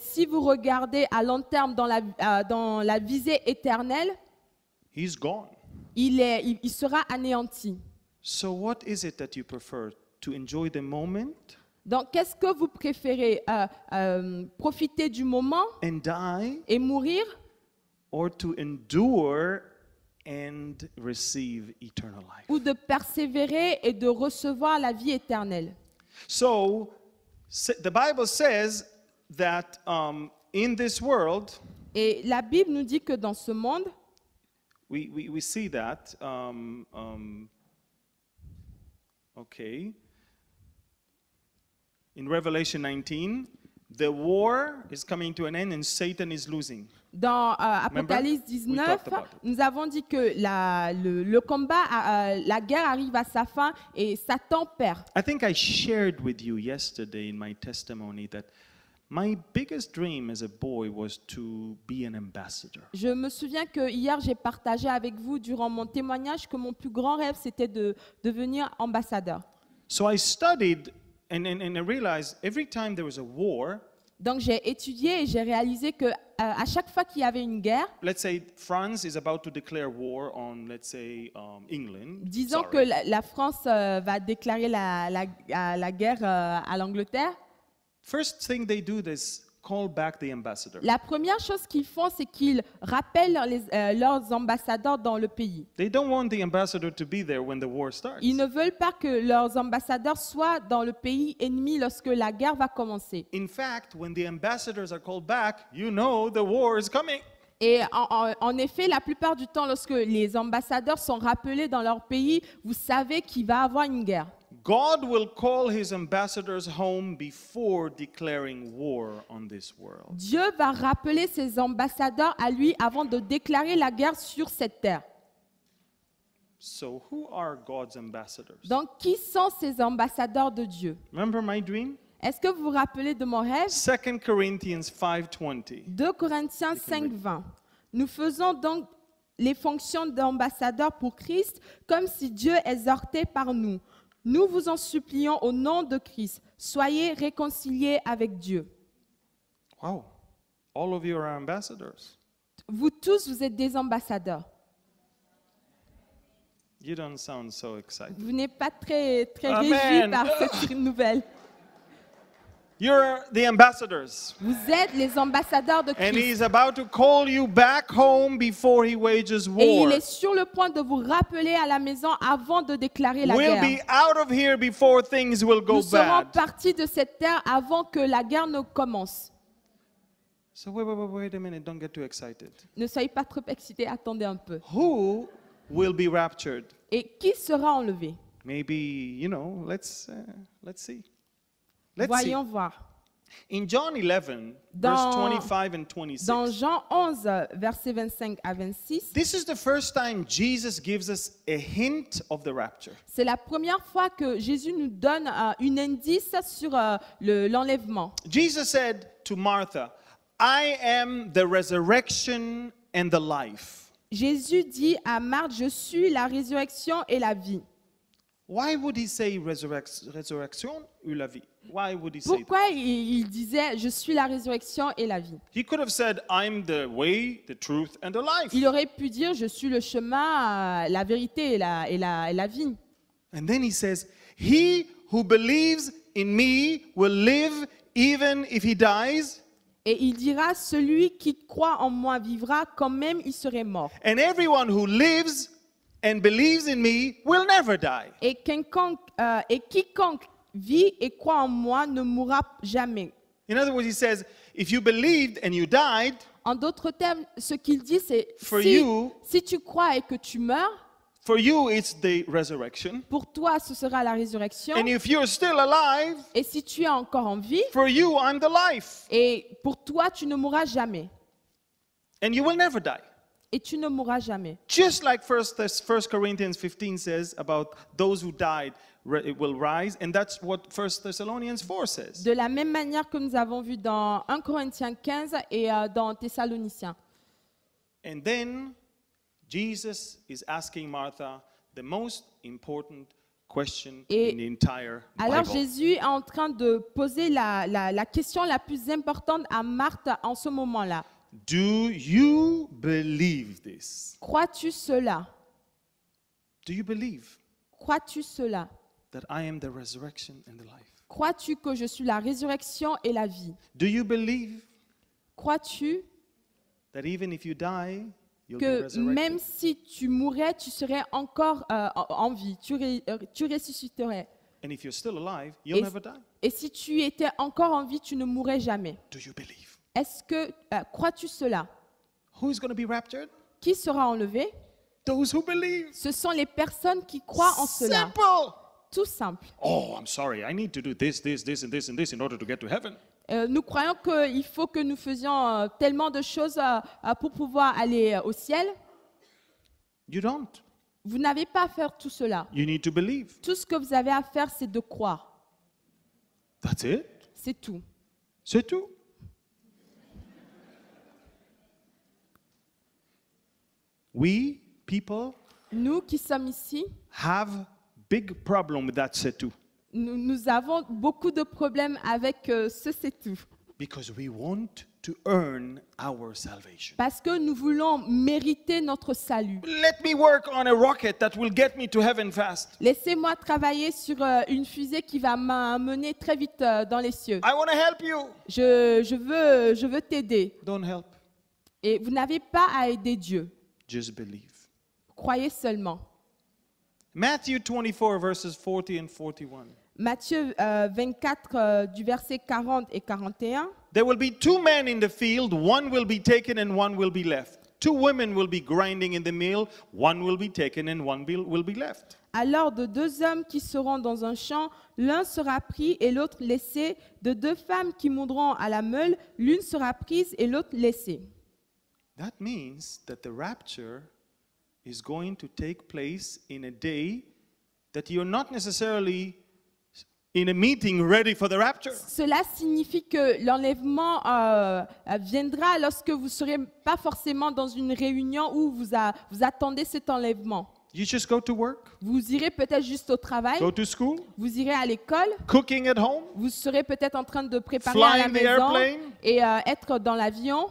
si vous regardez à long terme dans la, euh, dans la visée éternelle, Il, est, il, sera anéanti. Donc, qu'est-ce que vous préférez euh, euh, Profiter du moment et mourir or to and receive eternal life. ou de persévérer et de recevoir la vie éternelle. So the Bible says that um, in this world, Et la Bible nous dit que dans ce monde, we, we, we see that. Um, um, okay. In Revelation 19, the war is coming to an end and Satan is losing. Dans euh, Apocalypse 19, nous avons dit que la, le, combat, euh, euh, la guerre arrive à sa fin et Satan perd. Je me souviens que hier j'ai partagé avec vous durant mon témoignage que mon plus grand rêve c'était de devenir ambassadeur. So I studied and, and, and I realized every time there was a war, donc j'ai étudié et j'ai réalisé que euh, à chaque fois qu'il y avait une guerre, Disons que la, France euh, va déclarer la, guerre euh, à l'Angleterre. First thing they do la première chose qu'ils font, c'est qu'ils rappellent euh, leurs ambassadeurs dans le pays. Ils ne veulent pas que leurs ambassadeurs soient dans le pays ennemi lorsque la guerre va commencer. In fact, when the ambassadors are called back, you know the war is coming. Et en, effet, la plupart du temps, lorsque les ambassadeurs sont rappelés dans leur pays, vous savez qu'il va avoir une guerre. Dieu va rappeler ses ambassadeurs à lui avant de déclarer la guerre sur cette terre. Donc qui sont ces ambassadeurs de Dieu? Est-ce que vous vous rappelez de mon rêve? 2 Corinthiens 5:20. 2 Corinthiens 5:20. Nous faisons donc les fonctions d'ambassadeurs pour Christ comme si Dieu exhortait par nous. Nous vous en supplions au nom de Christ, soyez réconciliés avec Dieu. Vous tous, vous êtes des ambassadeurs. Vous n'êtes pas très, très réjouis par cette nouvelle. You're the ambassadors. Vous êtes les ambassadeurs de Christ. And he's about to call you back home before he wages war. Et il est sur le point de vous rappeler à la maison avant de déclarer la we'll guerre. Be out of here before things will go bad. Nous serons bad. partis de cette terre avant que la guerre ne commence. So wait, wait, wait a minute, don't get too excited. Ne soyez pas trop excités, attendez un peu. Who will be raptured? Et qui sera enlevé? Maybe, you know, let's uh, let's see. Voyons voir. In John 11, dans, verse 25 and 26, dans Jean 11, verset 25 à 26, this is the first time Jesus gives us a hint of the rapture. C'est la première fois que Jésus nous donne uh, une indice sur euh, l'enlèvement. Jesus said to Martha, I am the resurrection and the life. Jésus dit à Marthe, je suis la résurrection et la vie. Why would he say resurrection ou la vie? Why would he Pourquoi say that? il disait je suis la résurrection et la vie? He could have said I'm the way, the truth and the life. Il aurait pu dire je suis le chemin, euh, la vérité et la, et la, et la vie. And then he says he who believes in me will live even if he dies. Et il dira celui qui croit en moi vivra quand même il serait mort. And everyone who lives and believes in me will never die. Et quiconque, euh, et quiconque vit et croit en moi ne mourra jamais. In other words, he says, if you believed and you died, En d'autres termes, ce qu'il dit, c'est si, si tu crois et que tu meurs, for you it's the resurrection. pour toi, ce sera la résurrection. And if you're still alive, Et si tu es encore en vie, for you I'm the life. et pour toi, tu ne mourras jamais. And you will never die. et tu ne mourras jamais. Just like 1 Corinthians 15 says about those who died will rise and that's what 1 Thessalonians 4 says. De la même manière que nous avons vu dans 1 Corinthiens 15 et euh, dans Thessaloniciens. And then Jesus is asking Martha the most important question et in the entire Bible. Alors Jésus est en train de poser la, la, la question la plus importante à Martha en ce moment-là. Do you believe this? Crois-tu cela? Do you believe Crois-tu cela? that I am the resurrection and the life? Crois-tu que je suis la résurrection et la vie? Do you believe Crois-tu that even if you die, you'll be que resurrected? même si tu mourais, tu serais encore euh, en- vie, tu, ré- euh, tu ressusciterais. And if you're still alive, you'll Et- never die. Et si tu étais encore en vie, tu ne mourrais jamais. Do you believe? Est-ce que euh, crois-tu cela? Qui sera enlevé? Ce sont les personnes qui croient en cela. Tout simple. Oh, I'm sorry. I need to do this, this, this, this, this in order to get to heaven. Euh, nous croyons qu'il faut que nous faisions euh, tellement de choses pour pouvoir aller au ciel. Vous n'avez pas à faire tout cela. Tout ce que vous avez à faire, c'est de croire. C'est tout. C'est tout. We people nous qui sommes ici have big problem with that setu. Nous, nous avons beaucoup de problèmes avec euh, ce setu. Because we want to earn our salvation. Parce que nous voulons mériter notre salut. Let me work on a rocket that will get me to heaven fast. Laissez-moi travailler sur euh, une fusée qui va m'amener très vite euh, dans les cieux. I want to help you. Je, je veux, je veux t'aider. Don't help. Et vous n'avez pas à aider Dieu. Just believe. Croyez seulement. Matthew 24 verses 40 and 41. Matthieu 24 euh, euh, du verset 40 et 41. There will be two men in the field, one will be taken and one will be left. Two women will be grinding in the mill, one will be taken and one will be left. Alors de deux hommes qui seront dans un champ, l'un sera pris et l'autre laissé. De deux femmes qui mourront à la meule, l'une sera prise et l'autre laissée. Cela signifie que l'enlèvement euh, euh, viendra lorsque vous serez pas forcément dans une réunion où vous, vous attendez cet enlèvement. Vous irez peut-être juste au travail. Vous irez à l'école. Vous serez peut-être en train de préparer à la maison et euh, être dans l'avion.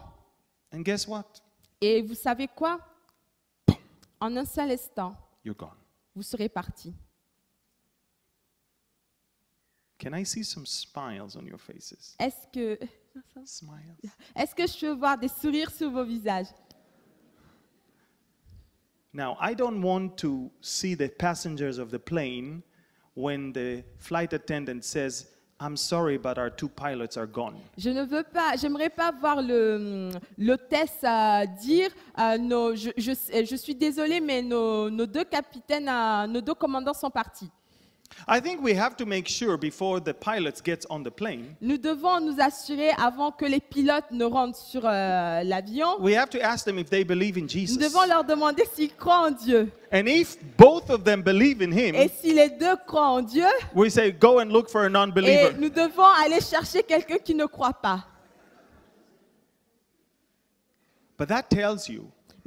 And guess what? Et vous savez quoi? En un seul instant, You're gone. vous serez parti. Can I see some smiles on your faces? Est-ce que smiles? Est-ce que je peux voir des sourires sur vos visages? Now, I don't want to see the passengers of the plane when the flight attendant says I'm sorry, but our Je ne veux pas, j'aimerais pas voir le l'hôtesse euh, dire, euh, je, suis désolé, mais nos, nos deux capitaines, euh, nos deux commandants sont partis. I think we Nous devons nous assurer avant que les pilotes ne rentrent sur l'avion. Nous devons leur demander s'ils croient en Dieu. Et si les deux croient en Dieu. nous devons aller chercher quelqu'un qui ne croit pas.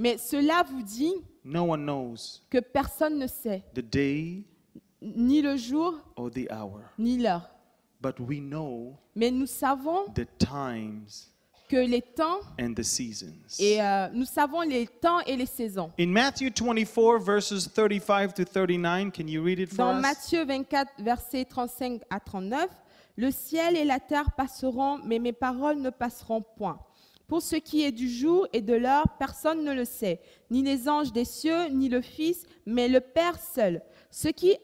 Mais cela vous dit que personne ne sait the day ni le jour, ni l'heure. Mais nous savons que les temps et euh, nous savons les temps et les saisons. Dans Matthieu 24 versets 35 à 39, le ciel et la terre passeront, mais mes paroles ne passeront point. Pour ce qui est du jour et de l'heure, personne ne le sait, ni les anges des cieux, ni le Fils, mais le Père seul. Ce qui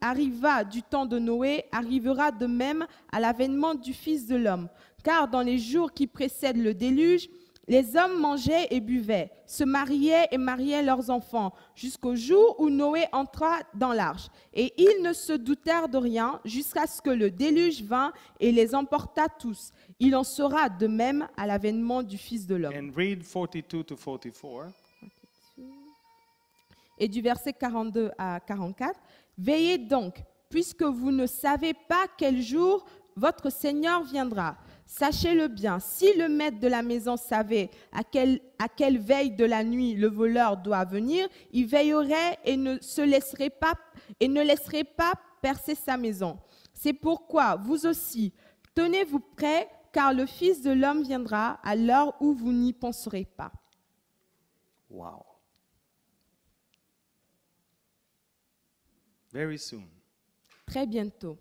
arriva du temps de Noé arrivera de même à l'avènement du Fils de l'homme. Car dans les jours qui précèdent le déluge, les hommes mangeaient et buvaient, se mariaient et mariaient leurs enfants, jusqu'au jour où Noé entra dans l'arche. Et ils ne se doutèrent de rien jusqu'à ce que le déluge vînt et les emporta tous. Il en sera de même à l'avènement du Fils de l'homme et du verset 42 à 44, Veillez donc, puisque vous ne savez pas quel jour votre Seigneur viendra. Sachez-le bien, si le maître de la maison savait à quelle, veille de la nuit le voleur doit venir, il veillerait et ne se laisserait pas et ne laisserait pas percer sa maison. C'est pourquoi vous aussi, tenez-vous prêts, car le Fils de l'homme viendra à l'heure où vous n'y penserez pas. Wow. Very soon. Très bientôt.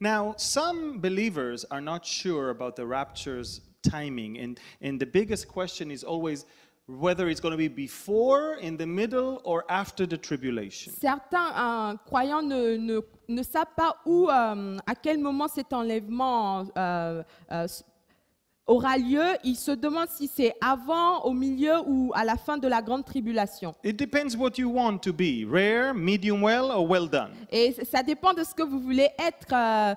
Now, some believers are not sure about the rapture's timing, and, and the biggest question is always whether it's going to be before, in the middle, or after the tribulation. Certains euh, croyants ne, ne, ne savent pas où, euh, à quel moment cet enlèvement euh, aura lieu, il se demande si c'est avant, au milieu ou à la fin de la grande tribulation. Et ça dépend de ce que vous voulez être euh,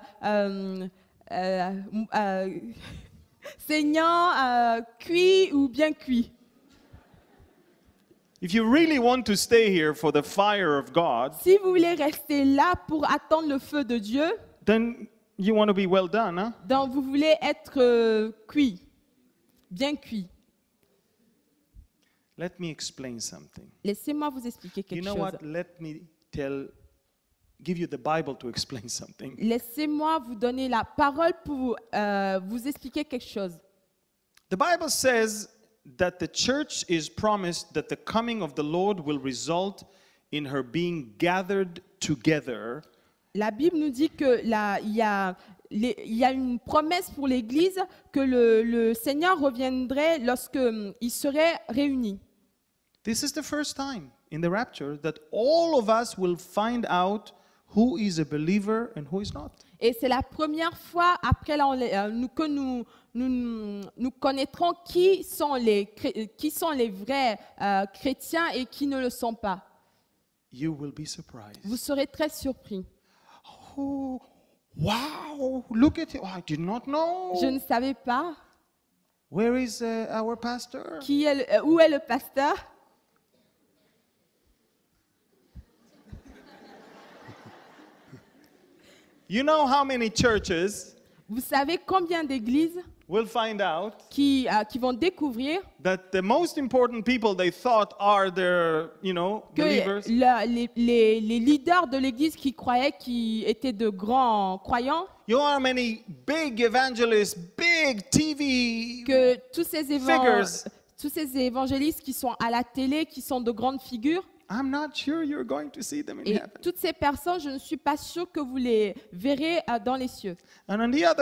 euh, euh, [laughs] saignant, cuit ou bien cuit. si vous voulez rester là pour attendre le feu de Dieu, You want to be well done, huh? Donc vous voulez être euh, cuit, bien cuit. Let me explain something. Laissez-moi vous expliquer quelque chose. you know chose. What? Let me tell give you the Bible to explain [laughs] something. Laissez-moi vous donner la parole pour euh, vous expliquer quelque chose. The Bible says that the church is promised that the coming of the Lord will result in her being gathered together. La Bible nous dit que y a, il y a une promesse pour l'Église que le, le Seigneur reviendrait lorsque hum, il serait réuni. This is the first time in the rapture that all of us will find out who is a believer and who is not. Et c'est la première fois après là, euh, que nous, nous, nous, connaîtrons qui sont les, qui sont les vrais euh, chrétiens et qui ne le sont pas. You will be surprised. Vous serez très surpris oh, wow, look at it. Oh, I did not know. Je ne savais pas. Where is uh, our pastor? Qui est euh, où est le pasteur? You know how many churches Vous savez combien d'églises out qui, ah, qui vont découvrir que les, leaders de l'Église qui croyaient qui étaient de grands croyants que tous ces, tous ces évangélistes qui sont à la télé, qui sont de grandes figures et toutes ces personnes, je ne suis pas sûr que vous les verrez euh, dans les cieux. Et peut-être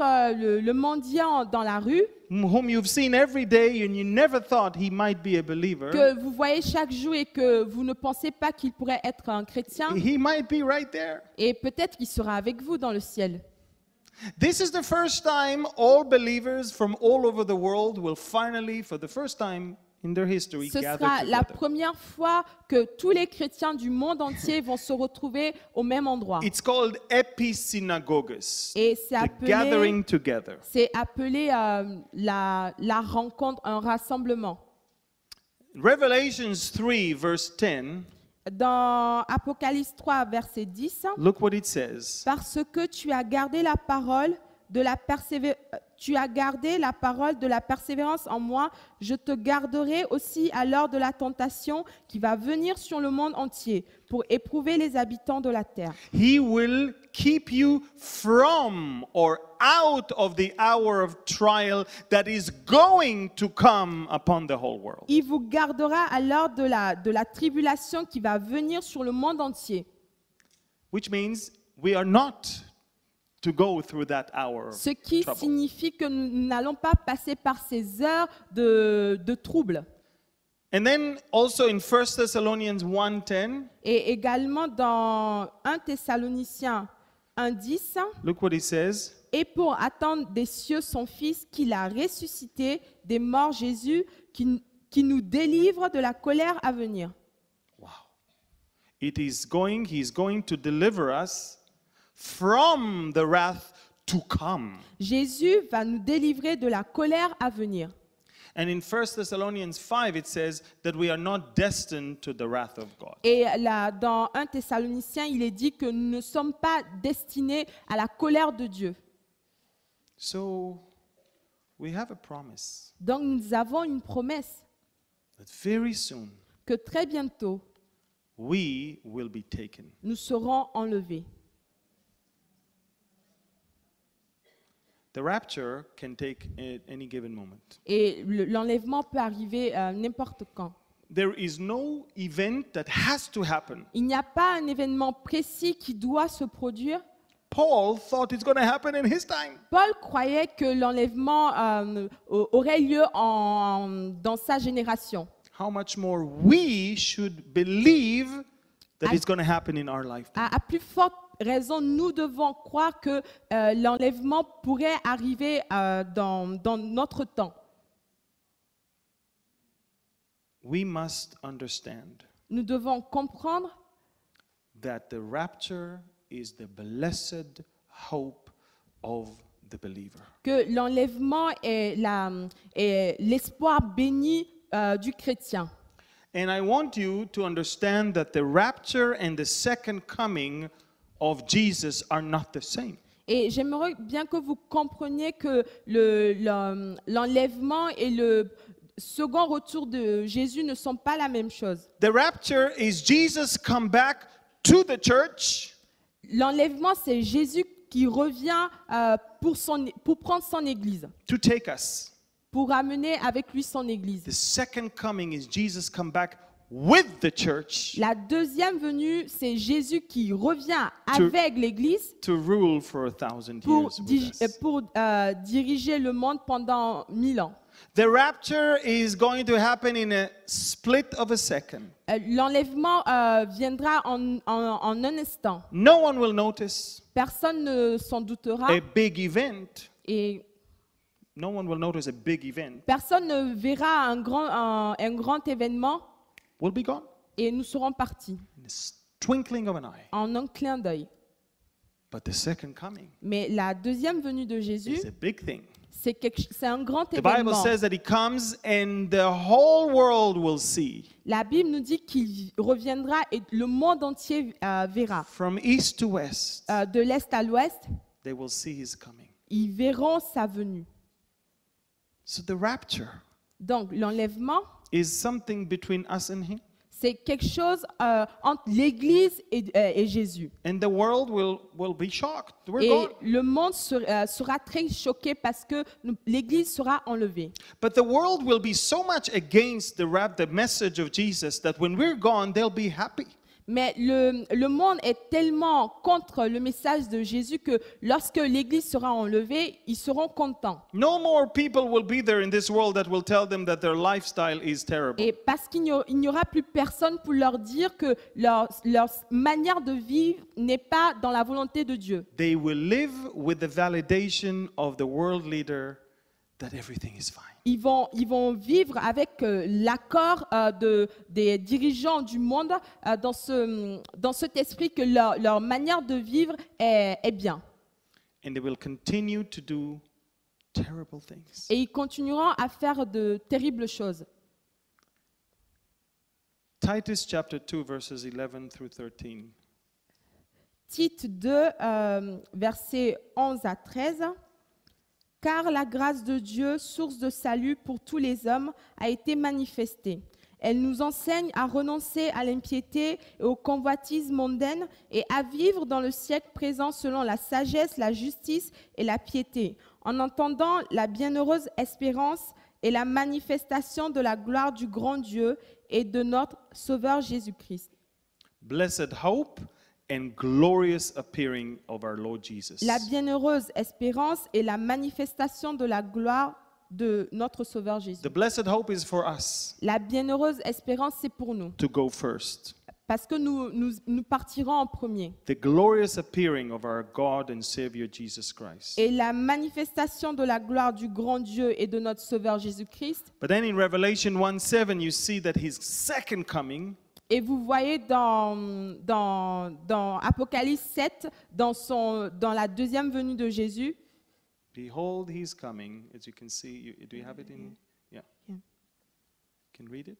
euh, le, mendiant dans la rue que vous voyez chaque jour et que vous ne pensez pas qu'il pourrait être un chrétien, et peut-être qu'il sera avec vous dans le ciel. This is the first time all believers from all over the world will finally, for the first time in their history, Ce gather sera la première fois que tous les chrétiens du monde entier vont se retrouver au même endroit. It's called episynagogus. Et c'est appelé, gathering together. c'est appelé euh, la, la rencontre, un rassemblement. Revelations 3, verse 10 dans Apocalypse 3, verset 10, parce que tu as gardé la parole de la persévérance tu as gardé la parole de la persévérance en moi, je te garderai aussi à l'heure de la tentation qui va venir sur le monde entier pour éprouver les habitants de la terre. will Il vous gardera à l'heure de la de la tribulation qui va venir sur le monde entier. Which means we are not To go through that hour Ce qui trouble. signifie que nous n'allons pas passer par ces heures de, de trouble. And then also in 1 Thessalonians 1:10. Et également dans 1 Thessaloniciens 1:10. Look what he says. Et pour attendre des cieux son fils qu'il a ressuscité des morts Jésus qui, qui nous délivre de la colère à venir. Wow. It is going he is going to deliver us from the wrath to come. Jésus va nous délivrer de la colère à venir. And in 1 Thessalonians 5 it says that we are not destined to the wrath of God. Et là, dans 1 Thessaloniciens, il est dit que nous ne sommes pas destinés à la colère de Dieu. So we have a promise. Donc nous avons une promesse. That very soon, que très bientôt, we will be taken. nous serons enlevés. The rapture can take at any given moment. Et l'enlèvement peut arriver euh, n'importe quand. There is no event that has to happen. Il n'y a pas un événement précis qui doit se produire. Paul thought it's going to happen in his time. Paul croyait que l'enlèvement euh, aurait lieu en- dans sa génération. How much more we should believe that ah. it's going to happen in our lifetime. À, à plus forte raison, nous devons croire que euh, l'enlèvement pourrait arriver euh, dans, dans notre temps. We must understand Nous devons comprendre that the rapture is the blessed hope of the believer. que l'enlèvement est la- l'espoir béni euh, du chrétien. And I want you to understand that the rapture and the second coming et j'aimerais bien que vous compreniez que l'enlèvement le, et le second retour de Jésus ne sont pas la même chose. The rapture is Jesus come back to the church. L'enlèvement c'est Jésus qui revient euh, pour, pour prendre son église. To take us. Pour amener avec lui son église. The second coming is Jesus come back la deuxième venue, c'est Jésus qui revient avec l'Église pour, euh, diriger le monde pendant mille ans. L'enlèvement viendra en, un instant. Personne ne s'en doutera. Et Personne ne verra grand, un grand événement. Et nous serons partis. En un clin d'œil. Mais la deuxième venue de Jésus, c'est, un grand événement. La Bible nous dit qu'il reviendra et le monde entier euh, verra. Euh, de l'est à l'ouest, ils verront sa venue. Donc l'enlèvement is something between us and him. C'est quelque chose euh, entre l'Église et, euh, et Jésus. And the world will, will be shocked. We're Et le monde ser- euh, sera très choqué parce que l'Église sera enlevée. But the world will be so much against the rap, the message of Jesus that when we're gone, they'll be happy. Mais le, le, monde est tellement contre le message de Jésus que lorsque l'église sera enlevée, ils seront contents. Et parce qu'il n'y aura plus personne pour leur dire que leur, leur manière de vivre n'est pas dans la volonté de Dieu. They will live with the validation of the leader ils vont, ils vont vivre avec euh, l'accord euh, de, des dirigeants du monde euh, dans, ce, dans cet esprit que leur, manière de vivre est, bien. Et ils continueront à faire de terribles choses. Titus 2 verses 2 versets 11 à 13 car la grâce de Dieu, source de salut pour tous les hommes, a été manifestée. Elle nous enseigne à renoncer à l'impiété et aux convoitises mondaines et à vivre dans le siècle présent selon la sagesse, la justice et la piété, en entendant la bienheureuse espérance et la manifestation de la gloire du grand Dieu et de notre Sauveur Jésus-Christ. Blessed hope and glorious appearing of our Lord Jesus. La bienheureuse espérance est la manifestation de la gloire de notre Sauveur Jésus. The blessed hope is for us La bienheureuse espérance, c'est pour nous, to go first. parce que nous, nous, nous partirons en premier. The glorious appearing of our God and Savior Jesus Christ. Et la manifestation de la gloire du grand Dieu et de notre Sauveur Jésus-Christ. Mais dans in Revelation 1:7 vous voyez que his second coming et vous voyez dans, dans, dans Apocalypse 7, dans, son, dans la deuxième venue de Jésus. Behold, he's coming. As you can see, you, do you have it in? Yeah. yeah. Can read it.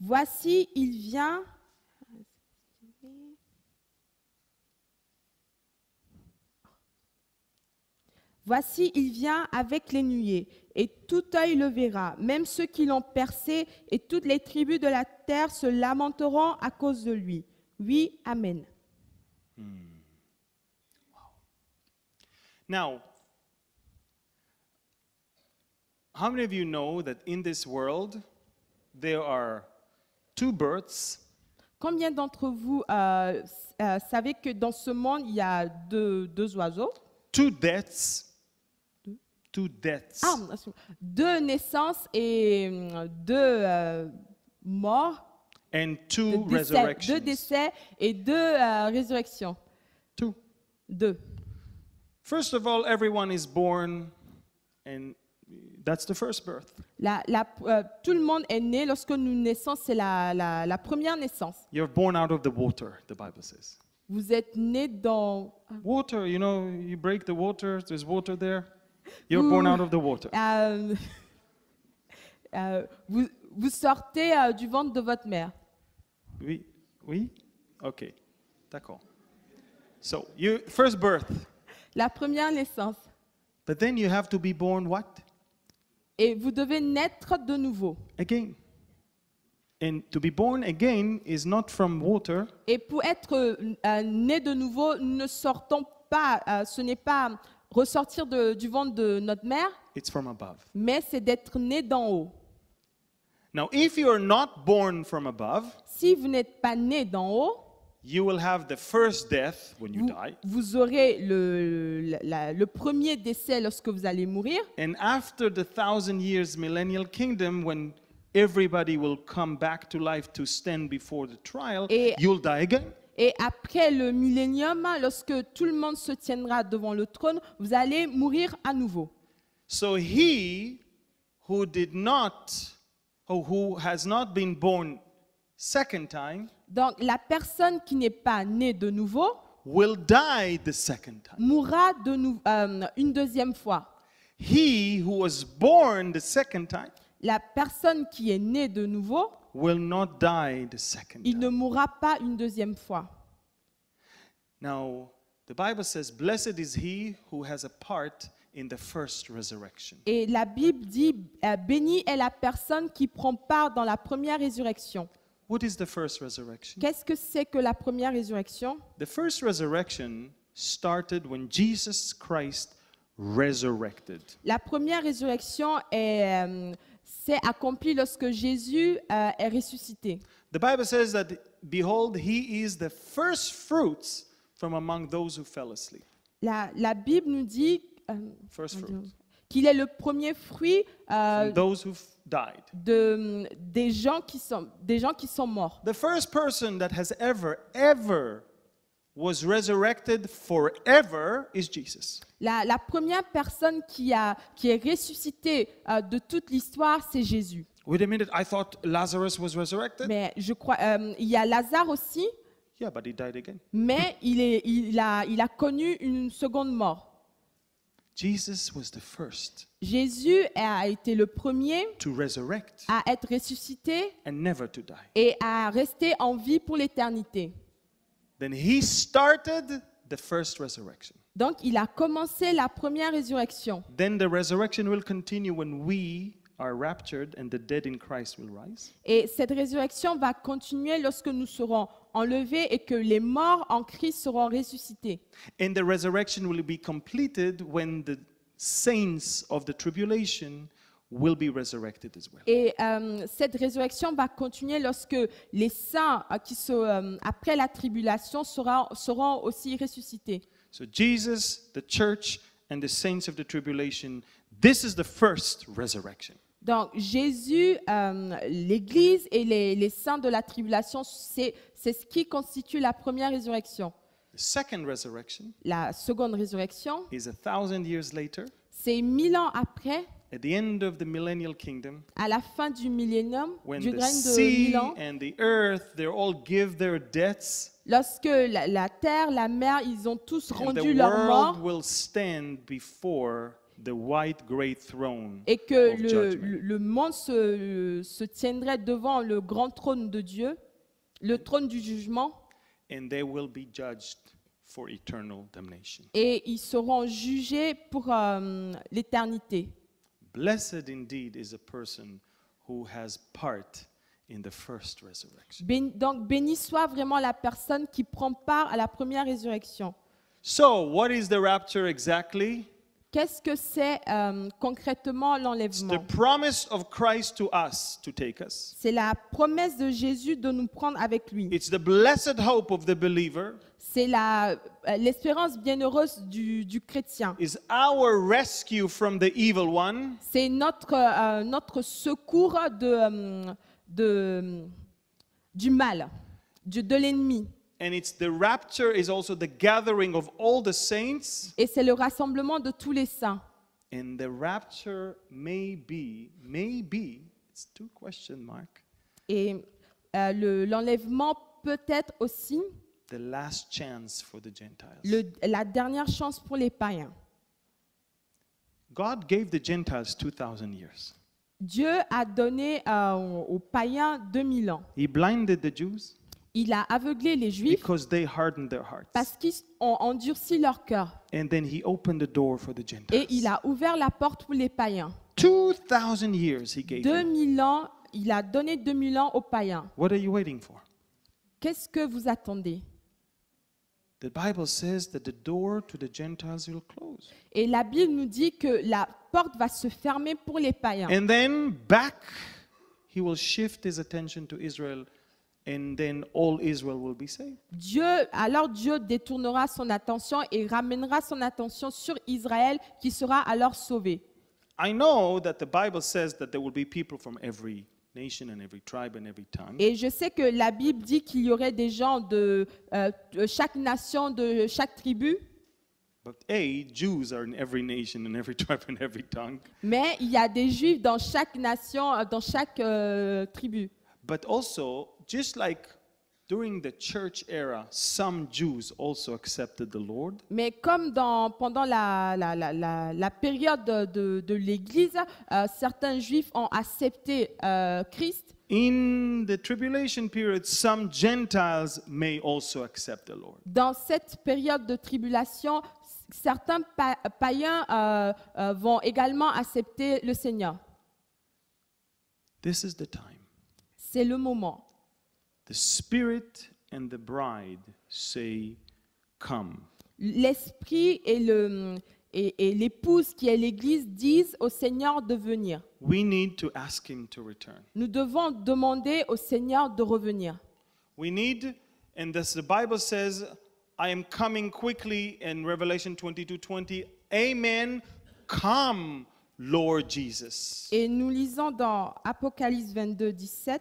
Voici, il vient. Voici, il vient avec les nuées, et tout œil le verra, même ceux qui l'ont percé, et toutes les tribus de la terre se lamenteront à cause de lui. Oui, Amen. Hmm. Now, how many of you know that in this world there are two Combien d'entre vous euh, euh, savez que dans ce monde il y a deux, oiseaux? Two deaths. Ah, deux naissances et hum, deux euh, morts. And two de décès, resurrections. Deux décès et deux euh, résurrections. Two. Deux. First of all, everyone is born and that's the first birth. La, la, euh, tout le monde est né lorsque nous naissons, c'est la, la, la première naissance. You're born out of the water, the Bible says. Vous êtes né dans ah. water, you know, you break the water, there's water there. You're born out of the water. Euh, [laughs] euh, vous, vous sortez euh, du ventre de votre mère. Oui, oui, ok, d'accord. So, you first birth, La première naissance. but then you have to be born what? Et vous devez naître de nouveau. Again. And to be born again is not from water, Et pour être euh, né de nouveau, ne sortons pas, euh, ce n'est pas ressortir de, du ventre de notre mère, it's from above. mais c'est d'être né d'en haut. Now, if you are not born from above, si vous n'êtes pas né d'en haut, you will have the first death when you die. vous aurez le, le, premier décès lorsque vous allez mourir. And after the thousand years millennial kingdom, when everybody will come back to life to stand before the trial, you'll die again. Et après le millénium, lorsque tout le monde se tiendra devant le trône, vous allez mourir à nouveau. Donc la personne qui n'est pas née de nouveau mourra de euh, une deuxième fois. La personne qui est née de nouveau will not die the second Il ne mourra pas une deuxième fois. Now, the Bible says, Blessed is he who has a part in the first resurrection. Et la Bible dit, euh, bénie est la personne qui prend part dans la première résurrection. What is the first resurrection? Qu'est-ce que c'est que la première résurrection The first resurrection started when Jesus Christ resurrected. La première résurrection est, euh, s'est accompli lorsque Jésus euh, est ressuscité. The Bible says that behold he is the first fruits from among those who fell asleep. La, la Bible nous dit euh, qu'il est le premier fruit euh, those died. De, des gens qui sont des gens qui sont morts. The first person that has ever ever was resurrected forever is Jesus. La, la première personne qui, a, qui est ressuscitée euh, de toute l'histoire, c'est Jésus. Wait a minute, I thought Lazarus was resurrected. Mais je crois, euh, il y a Lazare aussi. Yeah, but he died again. Mais il, est, il, a, il a connu une seconde mort. Jesus was the first Jésus a été le premier to resurrect à être ressuscité and never to die. et à rester en vie pour l'éternité. Then he started the first resurrection. Donc il a commencé la première résurrection. the resurrection will continue when we are raptured and the dead in Christ will rise. Et cette résurrection va continuer lorsque nous serons enlevés et que les morts en Christ seront ressuscités. And the resurrection will be completed when the saints of the tribulation et euh, cette résurrection va continuer lorsque les saints euh, qui sont euh, après la tribulation seront aussi ressuscités. Donc Jésus, l'Église et les, saints de la tribulation, c'est ce qui constitue la première résurrection. la seconde résurrection, c'est mille ans après. At the end of the millennial kingdom, à la fin du millénium, du règne de Milan, and the earth, they all give their debts, lorsque la, la, terre, la mer, ils ont tous rendu leur mort, will stand the white great et que of le, le, le, monde se, se tiendrait devant le grand trône de Dieu, le trône du jugement, and they will be judged for eternal damnation. et ils seront jugés pour euh, l'éternité. Blessed indeed is a person who has part in the first resurrection. donc béni soit vraiment la personne qui prend part à la première résurrection. So, what is the rapture exactly? Qu'est-ce que c'est euh, concrètement l'enlèvement C'est la promesse de Jésus de nous prendre avec lui. C'est euh, l'espérance bienheureuse du, du chrétien. C'est notre, euh, notre secours du mal, de l'ennemi. And it's the rapture is also the gathering of all the saints. Et c'est le rassemblement de tous les saints. And the rapture may be, may be, it's two question mark. Et euh, l'enlèvement le, peut-être aussi. The last chance for the Gentiles. Le, la dernière chance pour les païens. God gave the Gentiles 2000 years. Dieu a donné euh, aux païens 2000 ans. He blinded the Jews il a aveuglé les Juifs parce qu'ils ont endurci leur cœur. Et il a ouvert la porte pour les païens. 2000 ans, il a donné 2000 ans aux païens. Qu'est-ce que vous attendez? The Bible says that the door to the Gentiles will close. Et la Bible nous dit que la porte va se fermer pour les païens. And then back he will shift attention to Israel. Dieu, alors Dieu détournera son attention et ramènera son attention sur Israël qui sera alors sauvé. I know that the Bible says that there will be people from every nation and every tribe and every tongue. Et je sais que la Bible dit qu'il y aurait des gens de, euh, chaque nation, de chaque tribu. But Jews in every nation and every [laughs] tribe and every tongue. Mais il y a des Juifs dans chaque nation, euh, dans chaque euh, tribu. But also, just like during the church era, some Jews also accepted the Lord. Mais comme dans, pendant la, la, la, la période de, de l'Église, euh, certains Juifs ont accepté euh, Christ. In the tribulation period, some Gentiles may also accept the Lord. Dans cette période de tribulation, certains païens euh, vont également accepter le Seigneur. This is the time. C'est le moment. The Spirit and the bride say, Come. L'esprit et le et, et l'épouse qui est l'Église disent au Seigneur de venir. We need to ask him to return. Nous devons demander au Seigneur de revenir. We need, and as the Bible says, I am coming quickly in Revelation 22:20. Amen. Come, Lord Jesus. Et nous lisons dans Apocalypse 22, 17.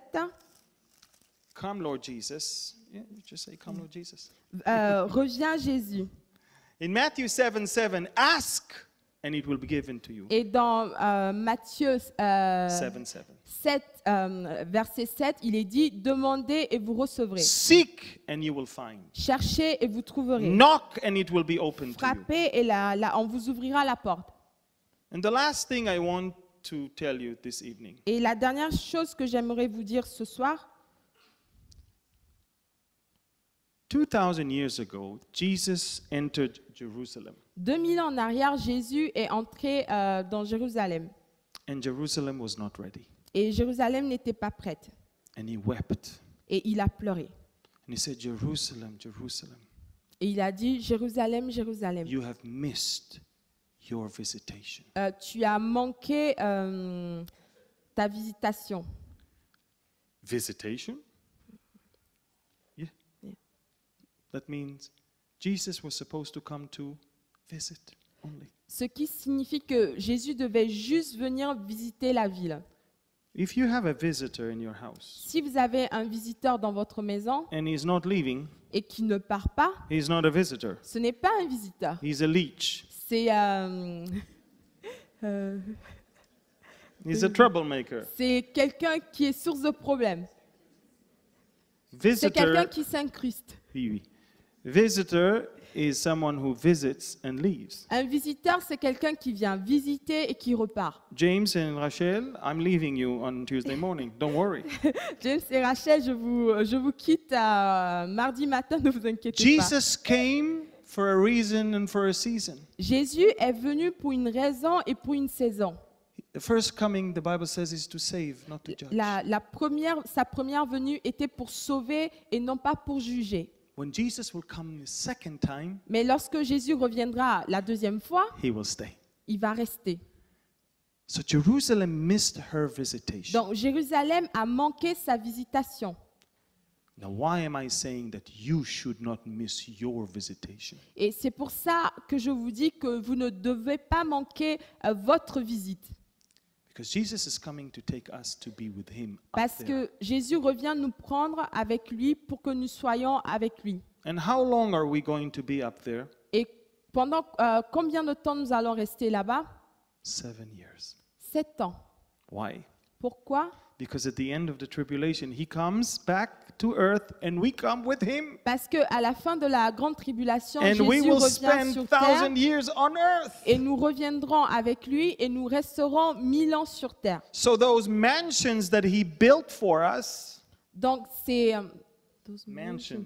Come, Lord Jesus. Yeah, just say, Come, Lord Jesus. Euh, [laughs] reviens, Jésus. In Matthew 7, 7, ask and it will be given to you. Et dans euh, Matthieu euh, 7, 7. Euh, verset 7, il est dit Demandez et vous recevrez. Seek and you will find. Cherchez et vous trouverez. Knock and it will be opened Frappez to you. et là, la, on vous ouvrira la porte. And the last thing I want to tell you this evening Et la dernière chose que j'aimerais vous dire ce soir, 2000 years ago, Jesus entered Jerusalem. 2000 ans en arrière, Jésus est entré euh, dans Jérusalem And Jerusalem was not ready. et Jérusalem n'était pas prête And he wept. et il a pleuré. And he said, Jerusalem, Jerusalem, Et il a dit, Jérusalem, Jérusalem, you have missed your visitation. Euh, tu as manqué euh, ta visitation. Visitation? Yeah. yeah. That means Jesus was supposed to come to visit only. Ce qui signifie que Jésus devait juste venir visiter la ville. If you have a visitor in your house, si vous avez un visiteur dans votre maison and he's not leaving, et qui ne part pas, he's not a visitor. ce n'est pas un visiteur. He's a leech. C'est. Euh, [laughs] euh, He's a troublemaker. C'est quelqu'un qui est source de problèmes. C'est quelqu'un qui s'incruste. Oui, oui. Visitor is someone who visits and leaves. Un visiteur, c'est quelqu'un qui vient visiter et qui repart. James and Rachel, I'm leaving you on Tuesday morning. Don't worry. [laughs] James et Rachel, je vous, je vous quitte à euh, mardi matin, [laughs] ne vous inquiétez Jesus pas. Jesus came Jésus est venu pour une raison et pour une saison. La, première, sa première venue était pour sauver et non pas pour juger. Mais lorsque Jésus reviendra la deuxième fois, il va rester. Donc Jérusalem a manqué sa visitation. Now, why am I saying that you should not miss your visitation? Et c'est pour ça que je vous dis que vous ne devez pas manquer euh, votre visite. Because Jesus is coming to take us to be with him Parce que Jésus revient nous prendre avec lui pour que nous soyons avec lui. And how long are we going to be up there? Et pendant euh, combien de temps nous allons rester là-bas? Seven years. Sept ans. Why? Pourquoi? Parce que à la fin de la grande tribulation, and Jésus revient sur terre. Et nous reviendrons avec lui et nous resterons mille ans sur terre. Donc ces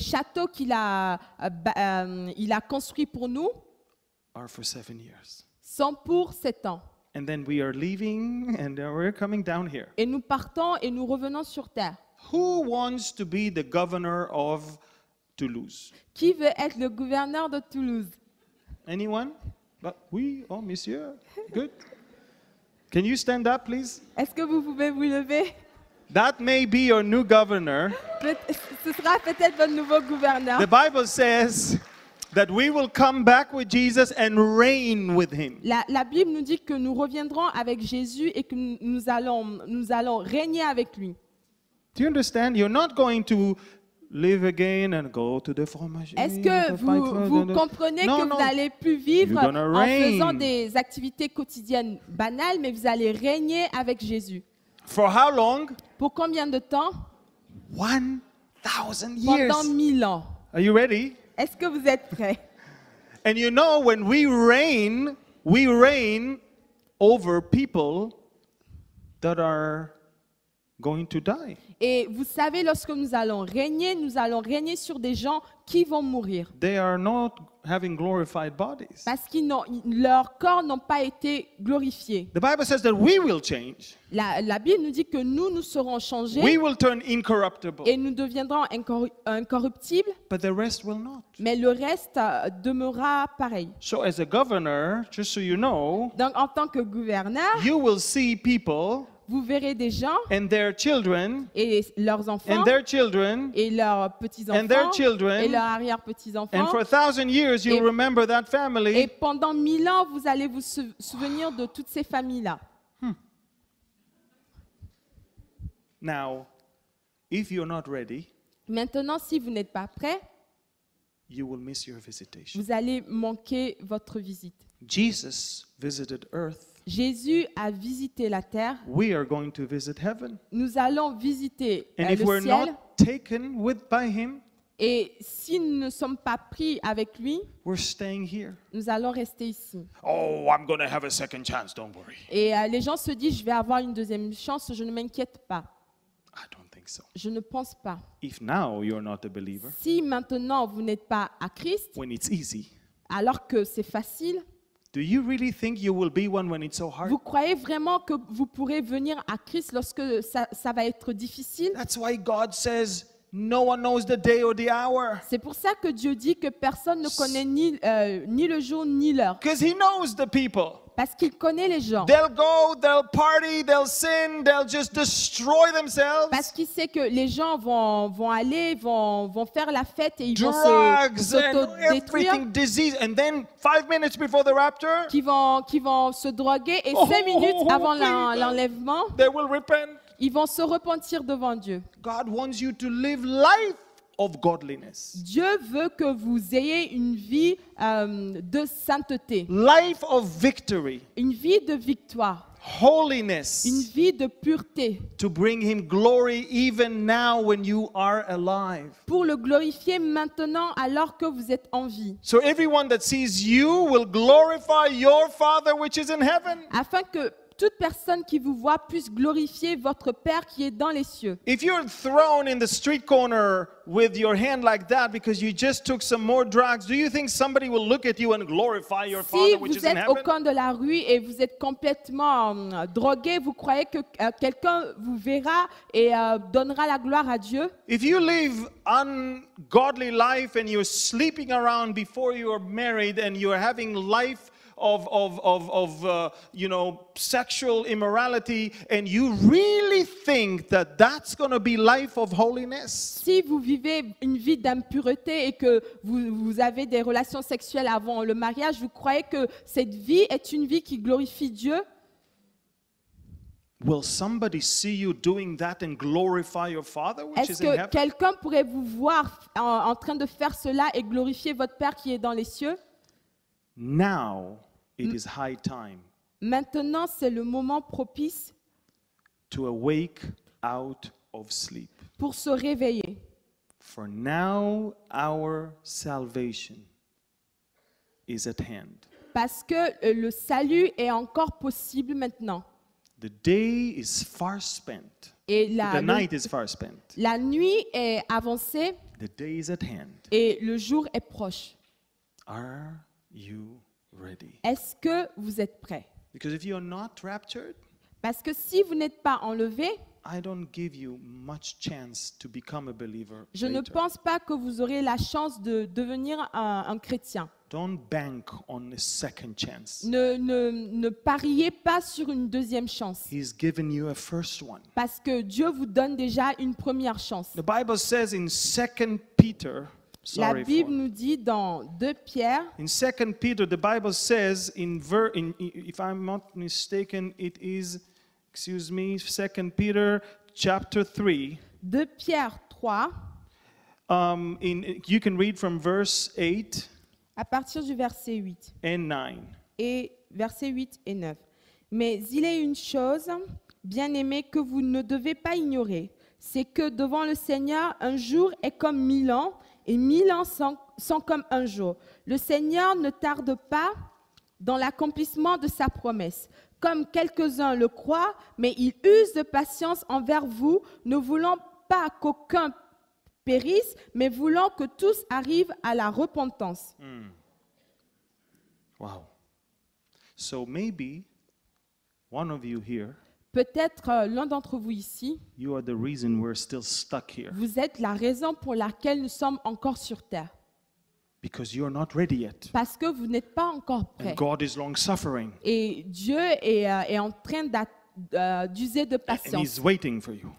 châteaux qu'il a euh, euh, a construits pour nous. Sont pour sept ans. And then we are leaving and uh, we're coming down here. Et nous partons et nous revenons sur terre. Who wants to be the governor of Toulouse? Qui veut être le gouverneur de Toulouse? Anyone? But bah, oui, oh monsieur, good. Can you stand up, please? Est-ce que vous pouvez vous lever? That may be your new governor. Ce sera peut-être votre nouveau gouverneur. The Bible says That we will come back with Jesus and reign with him. La, la, Bible nous dit que nous reviendrons avec Jésus et que nous allons, nous allons régner avec lui. Do you understand? You're not going to live again and go to the fromage. Est-ce que vous, vous comprenez no, que no. vous n'allez plus vivre en faisant des activités quotidiennes banales, mais vous allez régner avec Jésus? For how long? Pour combien de temps? 1000 years. Pendant 1000 ans. Are you ready? Est-ce que vous êtes prêts? And you know, when we reign, we reign over people that are going to die. Et vous savez, lorsque nous allons régner, nous allons régner sur des gens qui vont mourir. They are not having glorified bodies. Parce que leurs corps n'ont pas été glorifiés. The Bible says that we will change. La, Bible nous dit que nous, nous serons changés. We will turn incorruptible. Et nous deviendrons incorruptibles. But the rest will not. Mais le reste euh, demeurera pareil. So as a governor, just so you know, Donc en tant que gouverneur, you will see people vous verrez des gens et leurs enfants et leurs petits-enfants et leurs arrière-petits-enfants. et, pendant mille ans, vous allez vous souvenir de toutes ces familles-là. Hmm. Maintenant, si vous n'êtes pas prêt, vous allez manquer votre visite. Jesus visited Terre Jésus a visité la terre. Nous allons visiter euh, le ciel. et si nous ne sommes pas pris avec lui, nous allons rester ici. Oh, Et euh, les gens se disent, je vais avoir une deuxième chance, je ne m'inquiète pas. Je ne pense pas. si maintenant vous n'êtes pas à Christ, alors que c'est facile, vous croyez vraiment que vous pourrez venir à Christ lorsque ça, va être difficile? That's why God says, No one knows the day or the hour. C'est pour ça que Dieu dit que personne ne connaît ni, euh, ni le jour ni l'heure. Because he knows the people. Parce qu'il connaît les gens. They'll go, they'll party, they'll sin, they'll just destroy themselves. Parce qu'il sait que les gens vont, vont aller, vont, vont faire la fête et ils Drugs vont se détruire and disease. And then five minutes before the rapture, qui vont, qui vont se droguer et oh, cinq minutes oh, oh, avant oh, l'enlèvement, they will repent. Ils vont se repentir devant Dieu. God wants you to live life of godliness. Dieu veut que vous ayez une vie euh, de sainteté. Life of victory. Une vie de victoire. Holiness. Une vie de pureté. To bring him glory even now when you are alive. Pour le glorifier maintenant alors que vous êtes en vie. So everyone that sees you will glorify your Father which is in heaven. Afin que toute personne qui vous voit puisse glorifier votre Père qui est dans les cieux. If you're thrown in the street corner with your hand like that because you just took some more drugs, do you think somebody will look at you and glorify your si Father which is in heaven? Si vous êtes au coin de la rue et vous êtes complètement euh, drogué, vous croyez que euh, quelqu'un vous verra et euh, donnera la gloire à Dieu? If you live ungodly life and you're sleeping around before you are married and you're having life of, of, of, of uh, you know, sexual immorality, and you really think that that's going to be life of holiness? Si vous vivez une vie d'impureté et que vous, vous avez des relations sexuelles avant le mariage, vous croyez que cette vie est une vie qui glorifie Dieu? Will somebody see you doing that and glorify your Father which is in heaven? Est-ce que quelqu'un pourrait vous voir en, en train de faire cela et glorifier votre Père qui est dans les cieux? Now Maintenant, c'est le moment propice pour se réveiller. Parce que euh, le salut est encore possible maintenant. la, nuit est avancée et le jour est proche. you est-ce que vous êtes prêt? Parce que si vous n'êtes pas enlevé, je ne pense pas que vous aurez la chance de devenir un, chrétien. Ne, ne, ne pariez pas sur une deuxième chance. Parce que Dieu vous donne déjà une première chance. la Bible dit dans 2 Peter la Bible nous dit dans 2 Pierre. In 2 Peter, the Bible says in, ver, in if I'm not mistaken, it is, excuse me, 2 Peter chapter 3. 2 Pierre 3. Um, in, you can read from verse 8. À partir du verset 8. And 9. Et verset 8 et 9. Mais il est une chose, bien-aimés, que vous ne devez pas ignorer, c'est que devant le Seigneur, un jour est comme mille ans et mille ans sont, comme un jour. Le Seigneur ne tarde pas dans l'accomplissement de sa promesse, comme quelques-uns le croient, mais il use de patience envers vous, ne voulant pas qu'aucun périsse, mais voulant que tous arrivent à la repentance. Hmm. So maybe one of you here Peut-être euh, l'un d'entre vous ici, vous êtes la raison pour laquelle nous sommes encore sur terre. Parce que vous n'êtes pas encore prêts. Et Dieu est, euh, en train euh, d'user de patience.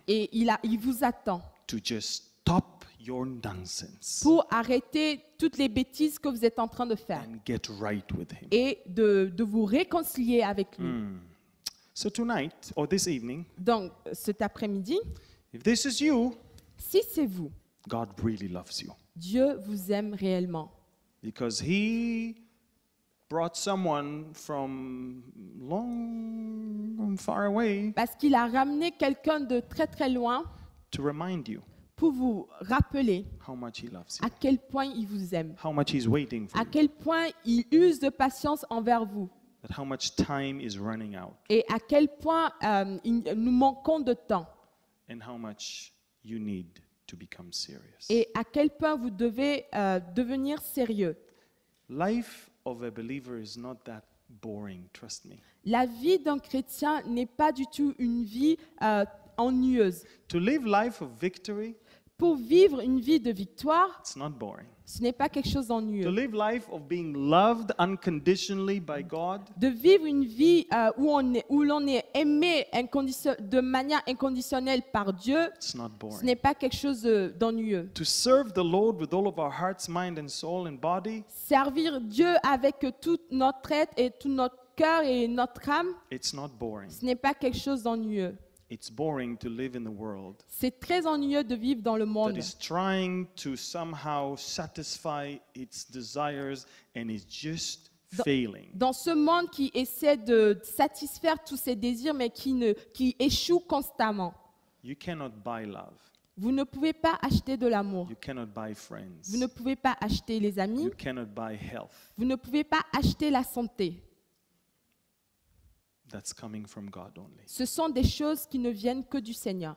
Et il, il vous attend. Pour arrêter toutes les bêtises que vous êtes en train de faire. Et de, vous réconcilier avec lui. Hmm. So tonight or this evening, Donc, cet après-midi, si c'est vous, God really loves you Dieu vous aime réellement. because he brought someone from long far away Parce qu'il a ramené quelqu'un de très très loin to remind you pour vous rappeler how much he loves à quel point il vous aime, how much he's waiting for à quel point il use de patience envers vous. That how much time is running out. Et à quel point euh, nous manquons de temps. And how much you need to become serious. Et à quel point vous devez euh, devenir sérieux. Life of a believer is not that boring, trust me. La vie d'un chrétien n'est pas du tout une vie euh, ennuyeuse. To live life of victory pour vivre une vie de victoire, ce n'est pas quelque chose d'ennuyeux. De vivre une vie euh, où on est- où l'on est aimé de manière inconditionnelle par Dieu, ce n'est pas quelque chose d'ennuyeux. To serve the Lord with all of our hearts, mind and soul and body, Servir Dieu avec toute notre tête et tout notre cœur et notre âme, ce n'est pas quelque chose d'ennuyeux. It's boring to live in the world C'est très ennuyeux de vivre dans le that is trying to somehow satisfy its desires and is just Dans- failing. dans ce monde qui essaie de satisfaire tous ses désirs mais qui, ne, qui échoue constamment. You cannot buy love. Vous ne pouvez pas acheter de l'amour. You cannot buy friends. Vous ne pouvez pas acheter les amis. You cannot buy health. Vous ne pouvez pas acheter la santé only. Ce sont des choses qui ne viennent que du Seigneur.